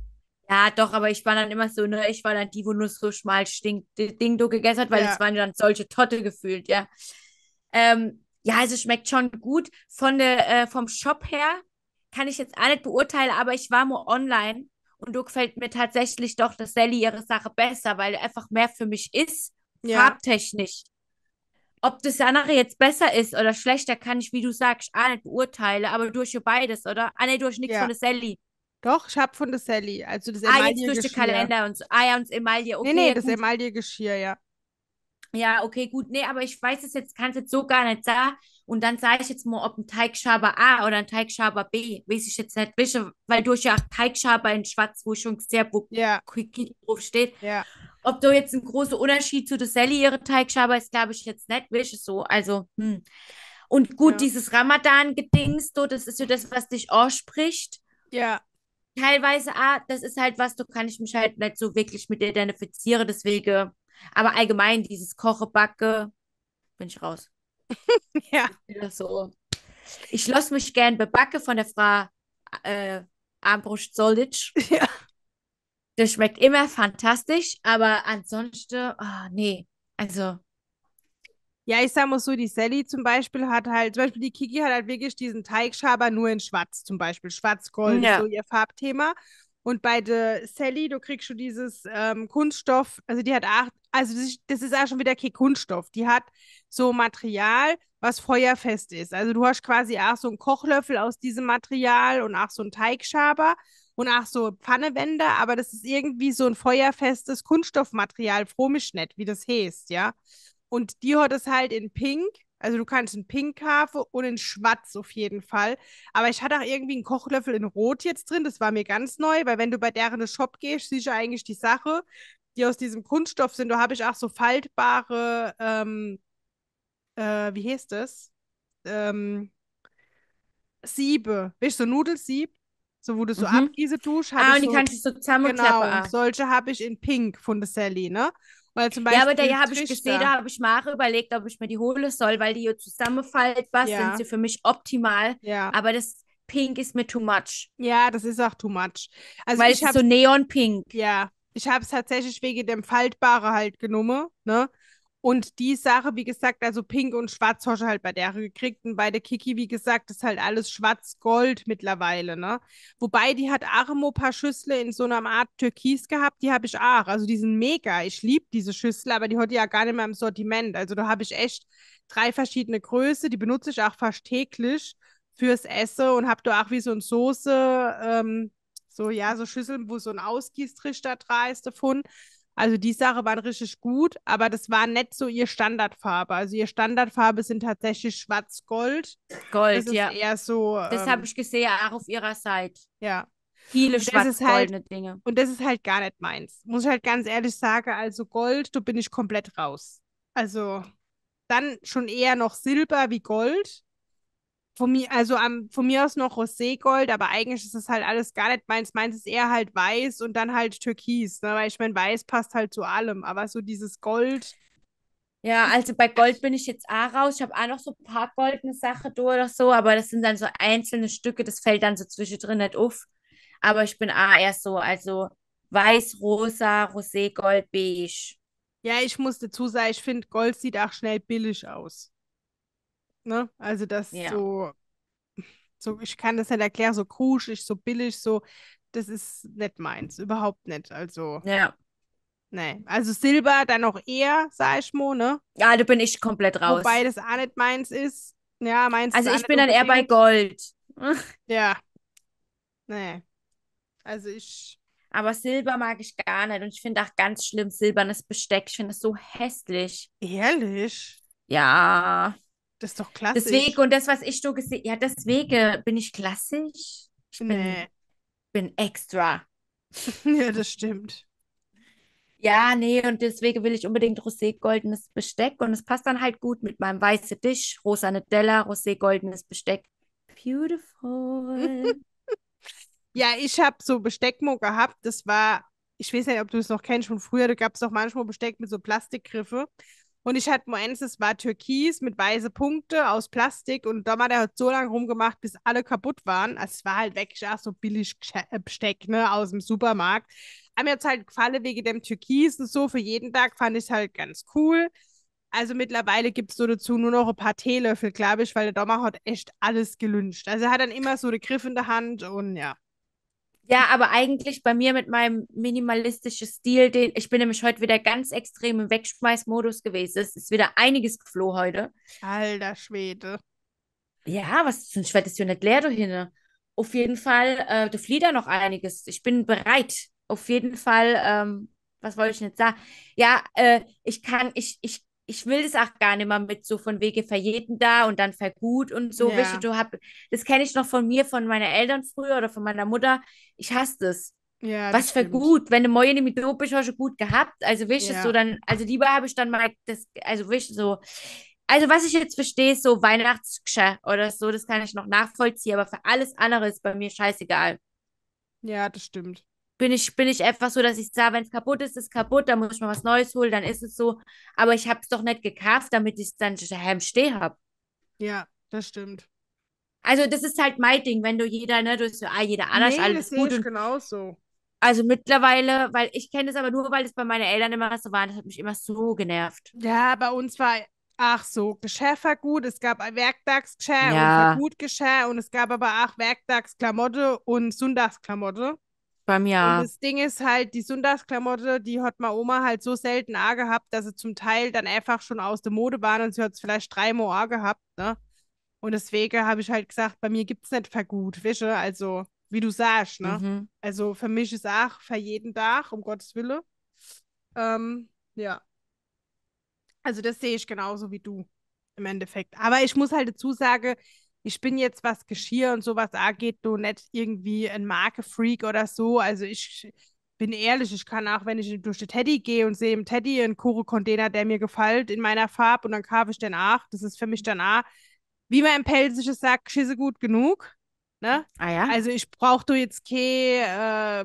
Ja, doch, aber ich war dann immer so, ne, ich war dann die, wo nur so schmal stinkt, Ding du gegessen hat, weil ja. es waren dann solche Torte gefühlt, ja. Ähm, ja, also schmeckt schon gut. Von der, äh, vom Shop her kann ich jetzt auch nicht beurteilen, aber ich war mal online und da gefällt mir tatsächlich doch, dass Sally ihre Sache besser, weil einfach mehr für mich ist, ja. farbtechnisch. Ob das andere jetzt besser ist oder schlechter, kann ich, wie du sagst, auch nicht beurteilen, aber durch beides, oder? Ah, nee, durch nichts ja. von der Sally. Doch, ich habe von der Sally. Also das ah, jetzt durch den Kalender und so. Ah ja, und das Emaille, okay. Nee, nee, das Emaille-Geschirr, ja ja, okay, gut, nee, aber ich weiß es jetzt, kann es jetzt so gar nicht sagen. Und dann sage ich jetzt mal, ob ein Teigschaber A oder ein Teigschaber B, weiß ich jetzt nicht, welche, weil du ja auch Teigschaber in Schwarz, wo schon sehr wo yeah. drauf steht. Yeah. Ob da jetzt ein großer Unterschied zu der Sally ihre Teigschaber ist, glaube ich jetzt nicht, welche so. Also, hm. Und gut, ja. dieses Ramadan-Gedings, so, das ist so das, was dich ausspricht. Ja. Teilweise, ah, das ist halt was, da kann ich mich halt nicht so wirklich mit identifizieren, deswegen aber allgemein dieses Koche, Backe, bin ich raus. ja. Ich, so. ich lasse mich gern bebacke von der Frau äh, Armbrust Solic. Ja. Das schmeckt immer fantastisch, aber ansonsten, oh, nee, also. Ja, ich sag mal so, die Sally zum Beispiel hat halt, zum Beispiel die Kiki hat halt wirklich diesen Teigschaber nur in schwarz zum Beispiel, schwarz-gold, ja. so ihr Farbthema. Und bei der Sally, du kriegst schon dieses ähm, Kunststoff, also die hat acht, also das ist, auch schon wieder kein Kunststoff. Die hat so Material, was feuerfest ist. Also du hast quasi auch so einen Kochlöffel aus diesem Material und auch so einen Teigschaber und auch so Pfannewände, aber das ist irgendwie so ein feuerfestes Kunststoffmaterial, fromisch nett, wie das heißt, ja. Und die hat es halt in Pink also du kannst einen Pink Hafer und einen Schwarz auf jeden Fall. Aber ich hatte auch irgendwie einen Kochlöffel in Rot jetzt drin. Das war mir ganz neu, weil wenn du bei deren in Shop gehst, siehst du eigentlich die Sache, die aus diesem Kunststoff sind. Da habe ich auch so faltbare, ähm, äh, wie heißt das? Ähm, Siebe. Weißt du, so Nudelsieb? So, wo du so mhm. abgieße tust. Ah, und die so, kannst du so zusammenklappen. Genau, solche habe ich in Pink von der Sally, ne? Weil zum Beispiel ja, aber da habe ich gesehen, da habe ich mir auch überlegt, ob ich mir die holen soll, weil die zusammenfällt, was ja. sind sie für mich optimal. Ja. Aber das Pink ist mir too much. Ja, das ist auch too much. Also weil ich es so Neon Pink. Ja, ich habe es tatsächlich wegen dem Faltbare halt genommen, ne? Und die Sache, wie gesagt, also Pink und Schwarz hast du halt bei der gekriegt. Und bei der Kiki, wie gesagt, ist halt alles Schwarz-Gold mittlerweile, ne? Wobei, die hat Armo paar Schüssle in so einer Art Türkis gehabt, die habe ich auch. Also die sind mega. Ich liebe diese Schüssel, aber die heute ja gar nicht mehr im Sortiment. Also da habe ich echt drei verschiedene Größe, die benutze ich auch fast täglich fürs Essen und habe da auch wie so eine Soße, ähm, so ja, so Schüsseln, wo so ein Ausgießtrichter da ist davon. Also die Sache waren richtig gut, aber das war nicht so ihr Standardfarbe. Also ihr Standardfarbe sind tatsächlich schwarz-gold. Gold, Gold das ist ja. Eher so. Ähm, das habe ich gesehen, auch auf ihrer Seite. Ja. Viele halt schwarz-goldene halt, Dinge. Und das ist halt gar nicht meins. Muss ich halt ganz ehrlich sagen, also Gold, da bin ich komplett raus. Also dann schon eher noch Silber wie Gold von mir, also um, von mir aus noch Roségold, aber eigentlich ist das halt alles gar nicht meins. Meins ist eher halt weiß und dann halt Türkis, ne? Weil ich meine, weiß passt halt zu allem, aber so dieses Gold. Ja, also bei Gold bin ich jetzt auch raus. Ich habe auch noch so ein paar goldene Sachen durch oder so, aber das sind dann so einzelne Stücke, das fällt dann so zwischendrin nicht auf. Aber ich bin auch eher so, also weiß, rosa, Roségold, beige. Ja, ich muss dazu sagen, ich finde, Gold sieht auch schnell billig aus. Ne? Also das ja. so, so, ich kann das nicht erklären, so kuschig, so billig, so, das ist nicht meins, überhaupt nicht. Also. Ja. Nee. Also Silber dann noch eher, sag ich mal, ne? Ja, da bin ich komplett raus. Wobei das auch nicht meins ist. Ja, meins Also ich bin dann eher bei Gold. ja. Nee. Also ich. Aber Silber mag ich gar nicht. Und ich finde auch ganz schlimm silbernes Besteck. Ich finde es so hässlich. Ehrlich? Ja. Das ist doch klassisch. Deswegen, und das, was ich so gesehen ja, deswegen bin ich klassisch. Ich bin, nee. bin extra. ja, das stimmt. Ja, nee, und deswegen will ich unbedingt rosé-goldenes Besteck und es passt dann halt gut mit meinem weißen Tisch, rosa Nutella, rosé-goldenes Besteck. Beautiful. ja, ich habe so Besteckmo gehabt, das war, ich weiß nicht, ob du es noch kennst, schon früher, gab es auch manchmal Besteck mit so Plastikgriffe und ich hatte meins, das war türkis mit weißen Punkte aus Plastik. Und Dommer, der hat so lange rumgemacht, bis alle kaputt waren. Also es war halt wirklich auch so billig äh, Besteck ne, aus dem Supermarkt. Aber mir hat es halt gefallen wegen dem Türkis und so. Für jeden Tag fand ich es halt ganz cool. Also mittlerweile gibt es so dazu nur noch ein paar Teelöffel, glaube ich, weil der Dommer hat echt alles gelünscht. Also er hat dann immer so den Griff in der Hand und ja. Ja, aber eigentlich bei mir mit meinem minimalistischen Stil, den ich bin nämlich heute wieder ganz extrem im Wegschmeißmodus gewesen. Es ist wieder einiges geflohen heute. Alter Schwede. Ja, was ist denn Schwert ist ja nicht leer, du hinne. Auf jeden Fall, äh, du flieht da noch einiges. Ich bin bereit. Auf jeden Fall, ähm, was wollte ich nicht sagen? Ja, äh, ich kann, ich, ich ich will das auch gar nicht mehr mit so von Wege verjeten da und dann vergut und so. Ja. Weißt du, hab, das kenne ich noch von mir, von meinen Eltern früher oder von meiner Mutter. Ich hasse das. Ja, Was für gut, wenn du morgen nicht mit doof bist, hast du gut gehabt. Also, weißt ja. so dann, also lieber habe ich dann mal das, also weißt so. Also, was ich jetzt verstehe, so Weihnachtsgeschenk oder so, das kann ich noch nachvollziehen, aber für alles andere ist bei mir scheißegal. Ja, das stimmt bin ich, bin ich einfach so, dass ich sage, wenn es kaputt ist, ist es kaputt, dann muss ich mal was Neues holen, dann ist es so. Aber ich habe es doch nicht gekauft, damit ich es dann daheim stehen habe. Ja, das stimmt. Also das ist halt mein Ding, wenn du jeder, ne, du bist so, ah, jeder anders, nee, alles das gut. Ich und, genauso. Also mittlerweile, weil ich kenne es aber nur, weil es bei meinen Eltern immer so war, das hat mich immer so genervt. Ja, bei uns war Ach so, Geschäft war gut, es gab Werktagsgeschirr ja. und gut Geschirr und es gab aber auch Werktagsklamotte und Sonntagsklamotte. Beim Jahr. Und das Ding ist halt, die Sonntagsklamotte, die hat meine Oma halt so selten A gehabt, dass sie zum Teil dann einfach schon aus der Mode waren und sie hat es vielleicht dreimal A gehabt, ne? Und deswegen habe ich halt gesagt, bei mir gibt es nicht vergut, Wische, also wie du sagst, ne? Mhm. Also für mich ist auch für jeden Tag, um Gottes Willen. Ähm, ja. Also das sehe ich genauso wie du im Endeffekt. Aber ich muss halt dazu sagen, ich bin jetzt, was Geschirr und sowas angeht, du nicht irgendwie ein Marke-Freak oder so. Also ich bin ehrlich, ich kann auch, wenn ich durch den Teddy gehe und sehe im Teddy einen Kuro-Container, der mir gefällt, in meiner Farbe und dann kaufe ich den auch. Das ist für mich dann auch, wie man im Pelsisches sagt, schisse gut genug. Ne? Ah, ja? Also ich brauche da jetzt keine,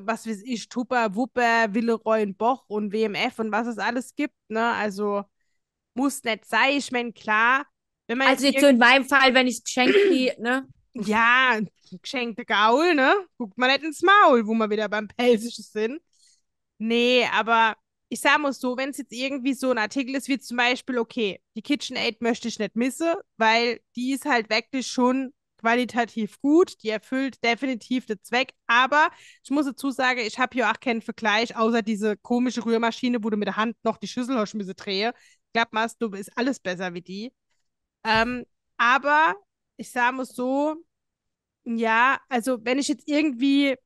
äh, was weiß ich, Tupper, Wupper, Willeroy und Boch und WMF und was es alles gibt. Ne? Also muss nicht sein. Ich meine, klar, wenn also jetzt so in meinem Fall, wenn ich es geschenkt kriege, ne? Ja, geschenkte Gaul, ne? Guckt man nicht ins Maul, wo wir wieder beim Pelsischen sind. Nee, aber ich sage mal so, wenn es jetzt irgendwie so ein Artikel ist, wie zum Beispiel, okay, die KitchenAid möchte ich nicht missen, weil die ist halt wirklich schon qualitativ gut, die erfüllt definitiv den Zweck, aber ich muss dazu sagen, ich habe hier auch keinen Vergleich, außer diese komische Rührmaschine, wo du mit der Hand noch die Schüssel drehe. Ich glaube, du ist alles besser wie die. Ähm, aber ich sage mal so, ja, also wenn ich jetzt irgendwie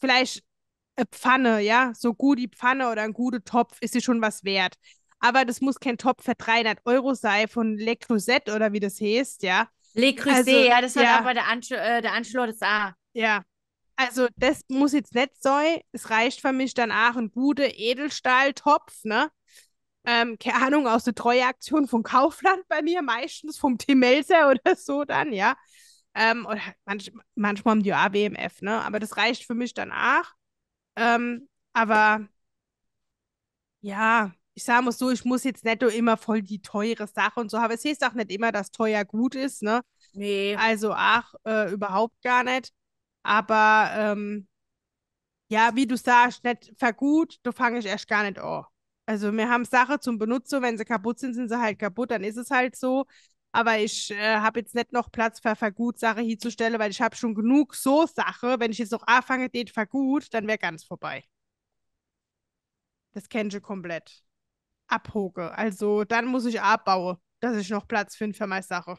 vielleicht eine Pfanne, ja, so gut die Pfanne oder ein guter Topf, ist sie schon was wert. Aber das muss kein Topf für 300 Euro sein von Le Creuset oder wie das heißt, ja. Le Creuset, also, ja, das war ja. auch bei der, äh, der Anschluss des A. Ja. Also das muss jetzt nicht sein. Es reicht für mich dann auch ein guter Edelstahltopf, ne? ähm, keine Ahnung, aus der Treueaktion von Kaufland bei mir, meistens vom Tim Melzer oder so dann, ja. Ähm, oder manch, manchmal haben die auch WMF, ne? Aber das reicht für mich danach. Ähm, aber ja, ich sage mal so, ich muss jetzt nicht immer voll die teure Sache und so haben. Es heißt auch nicht immer, dass teuer gut ist, ne? Nee. Also ach, äh, überhaupt gar nicht. Aber ähm, ja, wie du sagst, nicht vergut, da fange ich erst gar nicht an. Also wir haben Sachen zum Benutzen, wenn sie kaputt sind, sind sie halt kaputt, dann ist es halt so. Aber ich äh, habe jetzt nicht noch Platz für Vergut-Sache hinzustellen, weil ich habe schon genug so Sache. Wenn ich jetzt noch anfange, den Vergut, dann wäre ganz vorbei. Das kenne ich komplett. Abhoge. Also dann muss ich abbauen, dass ich noch Platz finde für meine Sache.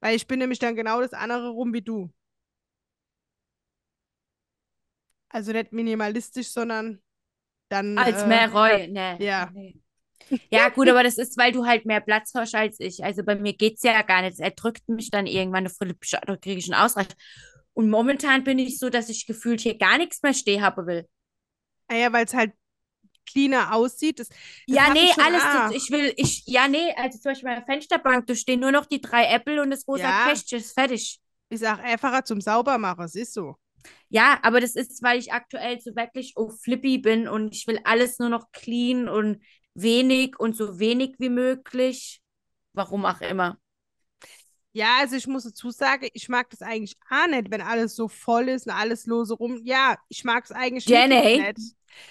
Weil ich bin nämlich dann genau das andere rum wie du. Also nicht minimalistisch, sondern dann. Als äh, mehr Reue, ne. Ja. Ne, ne. Ja, gut, aber das ist, weil du halt mehr Platz hast als ich. Also bei mir geht es ja gar nicht. Er drückt mich dann irgendwann auf griechischen Ausreich. Und momentan bin ich so, dass ich gefühlt hier gar nichts mehr stehen habe will. Ah ja, weil es halt cleaner aussieht. Das, das ja, nee, ich alles. Das, ah. ich will, ich, ja, nee, also zum Beispiel meine Fensterbank, da stehen nur noch die drei Äpfel und das rosa ja. Kästchen ist fertig. Ich sag einfacher zum Saubermachen, es ist so. Ja, aber das ist, weil ich aktuell so wirklich oh Flippy bin und ich will alles nur noch clean und wenig und so wenig wie möglich. Warum auch immer. Ja, also ich muss dazu sagen, ich mag das eigentlich auch nicht, wenn alles so voll ist und alles lose rum. Ja, ich mag es eigentlich Jenny. nicht.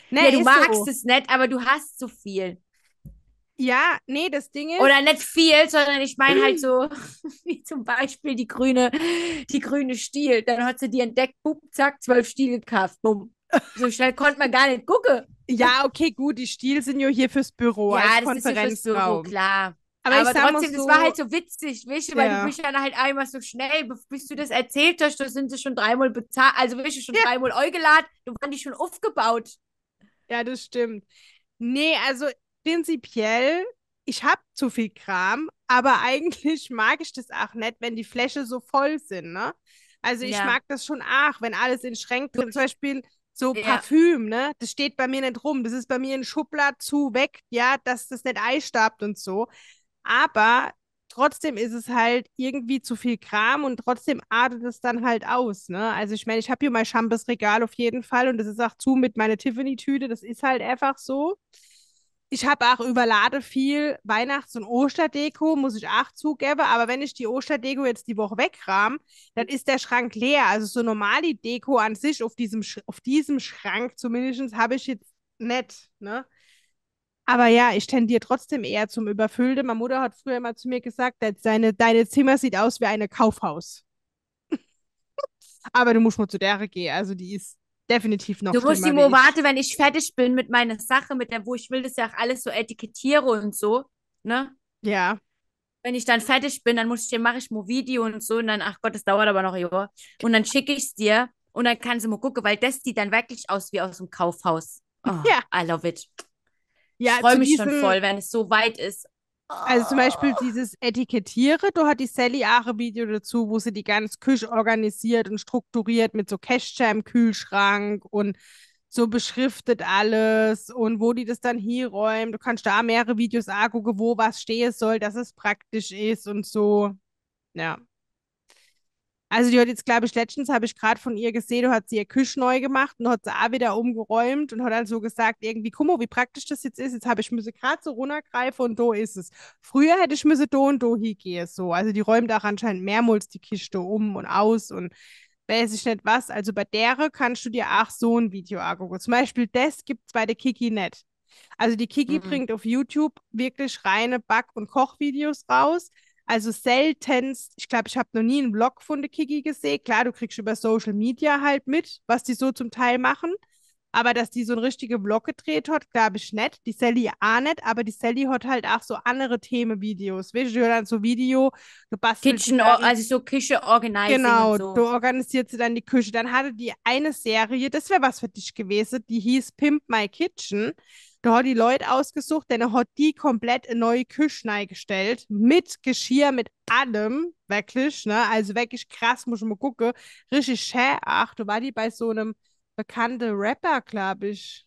Jenny, nee du magst so. es nicht, aber du hast zu so viel. Ja, nee, das Ding ist. Oder nicht viel, sondern ich meine halt so, wie zum Beispiel die grüne, die grüne Stiel. Dann hat sie die entdeckt, bup, zack, zwölf Stiel gekauft, bumm. So schnell konnte man gar nicht gucken. Ja, okay, gut, die Stiel sind ja hier fürs Büro. Ja, das ist fürs Büro, klar. Aber, aber trotzdem, so, das war halt so witzig, weißt du, weil ja. du bist dann halt einmal so schnell, bis du das erzählt hast, da sind sie schon dreimal bezahlt, also weißt du, schon ja. dreimal eugelad, du waren die schon aufgebaut. Ja, das stimmt. Nee, also prinzipiell, ich habe zu viel Kram, aber eigentlich mag ich das auch nicht, wenn die Fläche so voll sind, ne? Also ich ja. mag das schon auch, wenn alles in Schränken drin, zum Beispiel so ja. Parfüm, ne? Das steht bei mir nicht rum. Das ist bei mir in Schublad zu weg, ja, dass das nicht eistabt und so. Aber trotzdem ist es halt irgendwie zu viel Kram und trotzdem artet es dann halt aus, ne? Also ich meine, ich habe hier mein Shampoos Regal auf jeden Fall und das ist auch zu mit meiner Tiffany Tüte, das ist halt einfach so ich habe auch überlade viel Weihnachts- und Osterdeko, muss ich auch zugeben. Aber wenn ich die Osterdeko jetzt die Woche wegrahm, dann ist der Schrank leer. Also so normal die Deko an sich auf diesem, Sch auf diesem Schrank zumindest habe ich jetzt nicht. Ne? Aber ja, ich tendiere trotzdem eher zum Überfüllten. Meine Mutter hat früher mal zu mir gesagt, deine, deine Zimmer sieht aus wie ein Kaufhaus. aber du musst mal zu der gehen. Also die ist definitiv noch. Du musst die warte, wenn ich fertig bin mit meiner Sache, mit der, wo ich will, das ja auch alles so etikettiere und so, ne? Ja. Wenn ich dann fertig bin, dann muss ich dir, mache ich mo Video und so und dann, ach Gott, das dauert aber noch ein Jahr. Und dann schicke ich es dir und dann kannst du mal gucken, weil das sieht dann wirklich aus wie aus dem Kaufhaus. Oh, ja. I love it. Ja, ich freue mich diesen... schon voll, wenn es so weit ist. Also zum Beispiel dieses Etikettiere, du hat die Sally auch Video dazu, wo sie die ganze Küche organisiert und strukturiert mit so Kästchen im Kühlschrank und so beschriftet alles und wo die das dann hier räumen. Du kannst da mehrere Videos angucken, wo was stehen soll, dass es praktisch ist und so. Ja. Also die hat jetzt, glaube ich, letztens habe ich gerade von ihr gesehen, da hat sie ihr Küche neu gemacht und hat sie auch wieder umgeräumt und hat dann so gesagt, irgendwie, guck mal, wie praktisch das jetzt ist. Jetzt habe ich müsse gerade so runtergreifen und da ist es. Früher hätte ich müsse do und do hingehen, so. Also die räumt auch anscheinend mehrmals die Kiste um und aus und weiß ich nicht was. Also bei der kannst du dir auch so ein Video angucken. Zum Beispiel das gibt es bei der Kiki nicht. Also die Kiki mhm. bringt auf YouTube wirklich reine Back- und Kochvideos raus also seltenst, ich glaube, ich habe noch nie einen Blog von der Kiki gesehen. Klar, du kriegst über Social Media halt mit, was die so zum Teil machen. Aber dass die so ein richtige Vlog gedreht hat, glaube ich nicht. Die Sally auch nicht, aber die Sally hat halt auch so andere Themenvideos. Weißt du, die hat dann so Video gebastelt. Kitchen, also so Küche genau, organisiert. Genau, so. du organisierst sie dann die Küche. Dann hatte die eine Serie, das wäre was für dich gewesen, die hieß Pimp My Kitchen. Da hat die Leute ausgesucht, denn er hat die komplett in neue Küche gestellt. Mit Geschirr, mit allem. Wirklich, ne? Also wirklich krass, muss ich mal gucken. Richtig schä. Ach, du war die bei so einem bekannte Rapper, glaube ich.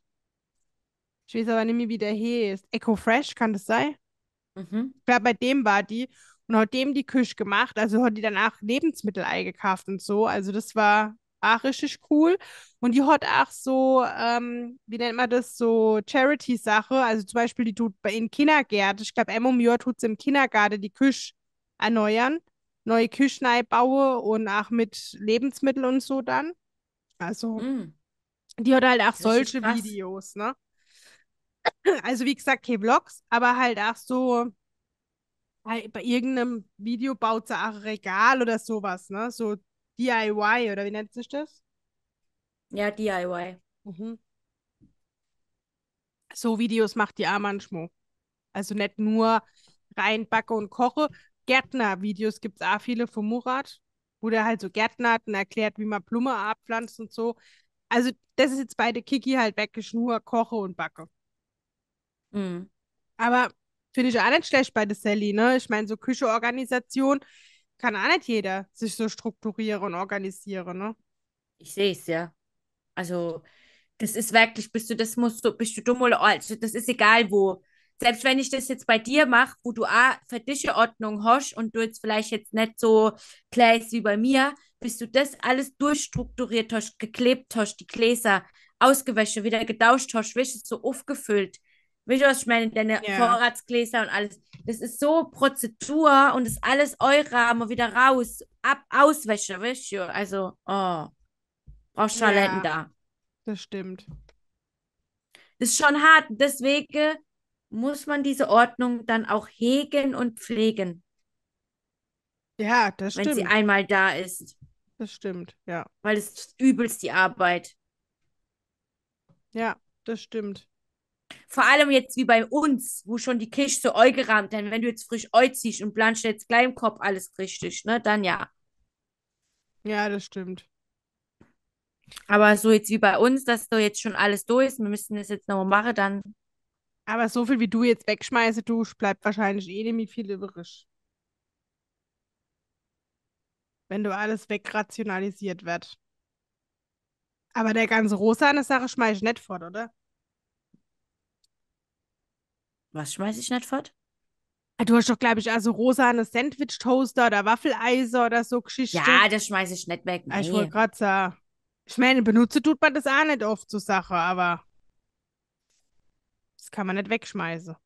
Ich weiß aber nicht mehr, wie der heißt. Echo Fresh, kann das sein? Mhm. Ich glaube, bei dem war die und hat dem die Küche gemacht. Also hat die danach Lebensmittel eingekauft und so. Also das war auch richtig cool. Und die hat auch so, ähm, wie nennt man das, so Charity-Sache. Also zum Beispiel, die tut bei in Kindergärten. Ich glaube, MMJ tut sie im Kindergarten die Küche erneuern, neue Küchen baue und auch mit Lebensmitteln und so dann. Also. Mhm. Die hat halt auch solche Videos, ne? Also wie gesagt, keine Vlogs, aber halt auch so halt bei irgendeinem Video baut sie auch ein Regal oder sowas, ne? So DIY oder wie nennt sich das? Ja, DIY. Mhm. So Videos macht die auch manchmal. Also nicht nur rein backe und koche. Gärtner-Videos gibt es auch viele von Murat, wo der halt so Gärtner hat und erklärt, wie man Blume abpflanzt und so. Also, das ist jetzt bei der Kiki halt weggeschnur, koche und backe. Mhm. Aber finde ich auch nicht schlecht bei der Sally, ne? Ich meine, so Kücheorganisation kann auch nicht jeder sich so strukturieren und organisieren, ne? Ich sehe es, ja. Also, das ist wirklich, bist du, das musst du, bist du dumm oder alt, also, das ist egal wo. Selbst wenn ich das jetzt bei dir mache, wo du auch für dich Ordnung hast und du jetzt vielleicht jetzt nicht so gleich wie bei mir, bis du das alles durchstrukturiert hast, geklebt hast, die Gläser ausgewäscht, wieder gedauscht hast, weißt so aufgefüllt. Weißt du, was ich meine? Deine yeah. Vorratsgläser und alles. Das ist so Prozedur und das alles eurer, mal wieder raus, ab, auswäsche, weißt du? Also, oh, brauchst Toiletten ja, da. Das stimmt. Das ist schon hart. Deswegen muss man diese Ordnung dann auch hegen und pflegen. Ja, das stimmt. Wenn sie einmal da ist. Das stimmt, ja. Weil es übelst die Arbeit. Ja, das stimmt. Vor allem jetzt wie bei uns, wo schon die Kiste euch gerammt, denn wenn du jetzt frisch euch ziehst und planst jetzt gleich im Kopf alles richtig, ne, dann ja. Ja, das stimmt. Aber so jetzt wie bei uns, dass du jetzt schon alles durch ist, wir müssen das jetzt nochmal machen, dann. Aber so viel wie du jetzt wegschmeißt, du bleibt wahrscheinlich eh nicht viel übrig wenn du alles wegrationalisiert wird. Aber der ganze Rosa an der Sache schmeiß ich nicht fort, oder? Was schmeiß ich nicht fort? Ah, du hast doch, glaube ich, also rosa eine Sandwich-Toaster oder Waffeleiser oder so Geschichte. Ja, das schmeiße ich nicht weg. Ah, nee. Ich wollte gerade sagen. Ich meine, benutze tut man das auch nicht oft zur Sache, aber das kann man nicht wegschmeißen.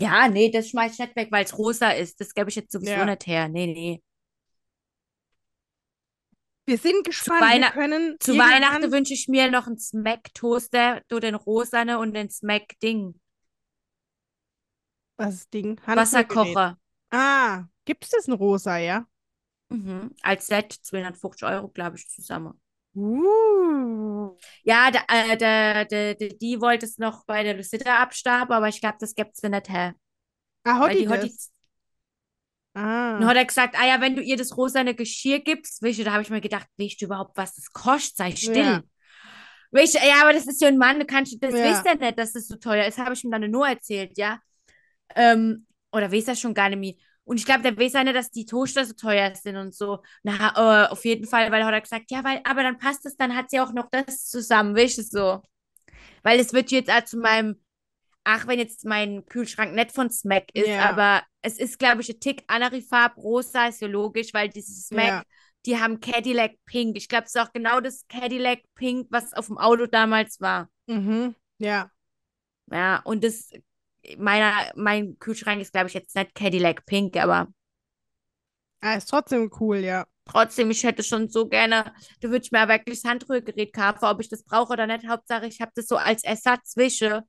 Ja, nee, das schmeiße ich nicht weg, weil es rosa ist. Das gebe ich jetzt sowieso ja. nicht her. Nee, nee. Wir sind gespannt. Zu, Weihna können zu Weihnachten wünsche ich mir noch einen Smack-Toaster, du den rosane und den Smack-Ding. Was ist Ding? Wasserkocher. Ah, gibt es das in rosa, ja? Mhm. Als Set 250 Euro, glaube ich, zusammen. Uh. Ja, äh, da, da, da, die wollte es noch bei der Lucita abstaben, aber ich glaube, das gibt es nicht her. Ah, Hottie Weil die Hotties, Ah. Und dann hat er gesagt, ah ja, wenn du ihr das rosane Geschirr gibst, weißt du, da habe ich mir gedacht, weißt du überhaupt, was das kostet, sei still. Ja. Weißt du, ja, aber das ist ja ein Mann, du kannst, das ja. weißt ja nicht, dass das so teuer ist, habe ich ihm dann nur erzählt, ja. Ähm, oder weiß er schon gar nicht mehr. Und ich glaube, der weiß ja nicht, dass die Toaster so teuer sind und so. Na, äh, auf jeden Fall, weil er hat er gesagt, ja, weil, aber dann passt es, dann hat sie auch noch das zusammen, weißt du, so. Weil es wird jetzt auch zu meinem ach, wenn jetzt mein Kühlschrank nicht von Smack ist, yeah. aber es ist, glaube ich, ein Tick andere Farb, rosa ist ja logisch, weil dieses Smack, yeah. die haben Cadillac Pink. Ich glaube, es ist auch genau das Cadillac Pink, was auf dem Auto damals war. Mhm, ja. Ja, und das, meiner, mein Kühlschrank ist, glaube ich, jetzt nicht Cadillac Pink, aber. Ah, ist trotzdem cool, ja. Trotzdem, ich hätte schon so gerne, du würdest mir aber wirklich das Handrührgerät kaufen, ob ich das brauche oder nicht. Hauptsache, ich habe das so als Ersatz zwischen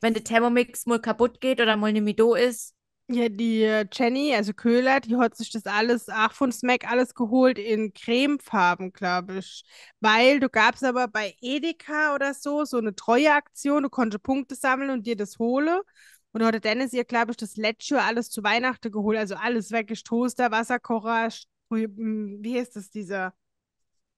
wenn der Thermomix mal kaputt geht oder mal eine Mido ist? Ja, die äh, Jenny, also Köhler, die hat sich das alles, ach von Smack, alles geholt in Cremefarben, glaube ich. Weil du gabst aber bei Edeka oder so, so eine Treueaktion, du konntest Punkte sammeln und dir das hole. Und heute Dennis ihr, glaube ich, das letzte alles zu Weihnachten geholt. Also alles weggestoßter, Toaster, Wasserkocher, hm, wie heißt das, dieser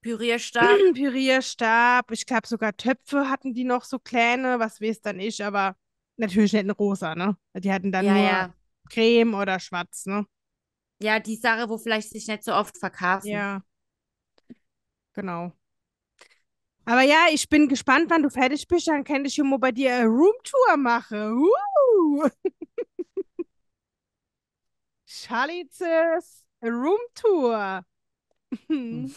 Pürierstab. Pürierstab. Ich glaube, sogar Töpfe hatten die noch so kleine, was weiß dann ich, aber natürlich nicht in rosa, ne? Die hatten dann ja, nur ja. Creme oder schwarz, ne? Ja, die Sache, wo vielleicht sich nicht so oft verkaufen. Ja. Genau. Aber ja, ich bin gespannt, wann du fertig bist. Dann kann ich hier mal bei dir eine Roomtour machen. Uh! Charlitzes Roomtour. hm.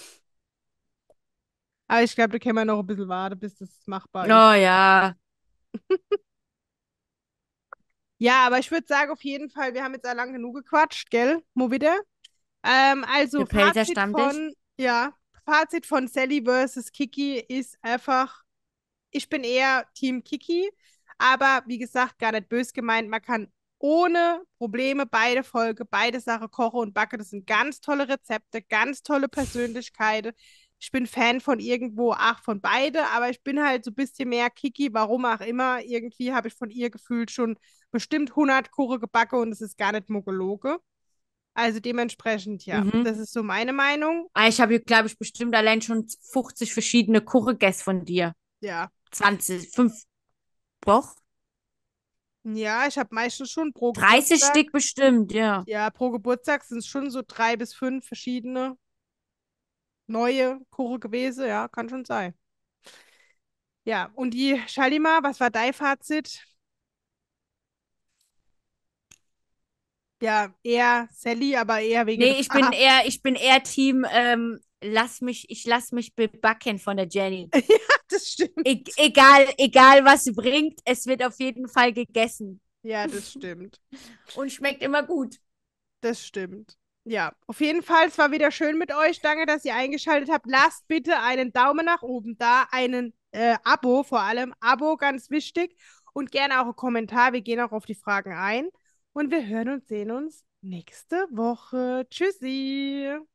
Aber ich glaube, da können wir noch ein bisschen warten, bis das machbar ist. Oh ja. ja, aber ich würde sagen, auf jeden Fall, wir haben jetzt lang genug gequatscht, gell? Mo wieder. Ähm, also, Fazit von, ja, Fazit von Sally versus Kiki ist einfach, ich bin eher Team Kiki, aber wie gesagt, gar nicht bös gemeint. Man kann ohne Probleme beide Folge, beide Sachen kochen und backe. Das sind ganz tolle Rezepte, ganz tolle Persönlichkeiten ich bin Fan von irgendwo, ach, von beide, aber ich bin halt so ein bisschen mehr Kiki, warum auch immer. Irgendwie habe ich von ihr gefühlt schon bestimmt 100 Kuche gebacken und es ist gar nicht Mogologe. Also dementsprechend, ja, mhm. das ist so meine Meinung. Ah, ich habe, glaube ich, bestimmt allein schon 50 verschiedene Kuche gegessen von dir. Ja. 20, 5, doch? Ja, ich habe meistens schon pro 30 Geburtstag. Stück bestimmt, ja. Ja, pro Geburtstag sind es schon so drei bis fünf verschiedene neue Kuchen gewesen, ja, kann schon sein. Ja, und die Shalima, was war dein Fazit? Ja, eher Sally, aber eher wegen. Nee, ich bin Aha. eher, ich bin eher Team, ähm, lass mich, ich lass mich bebacken von der Jenny. ja, das stimmt. E egal, egal was sie bringt, es wird auf jeden Fall gegessen. Ja, das stimmt. und schmeckt immer gut. Das stimmt. Ja, auf jeden Fall, es war wieder schön mit euch. Danke, dass ihr eingeschaltet habt. Lasst bitte einen Daumen nach oben da, einen äh, Abo vor allem. Abo, ganz wichtig. Und gerne auch einen Kommentar. Wir gehen auch auf die Fragen ein. Und wir hören und sehen uns nächste Woche. Tschüssi.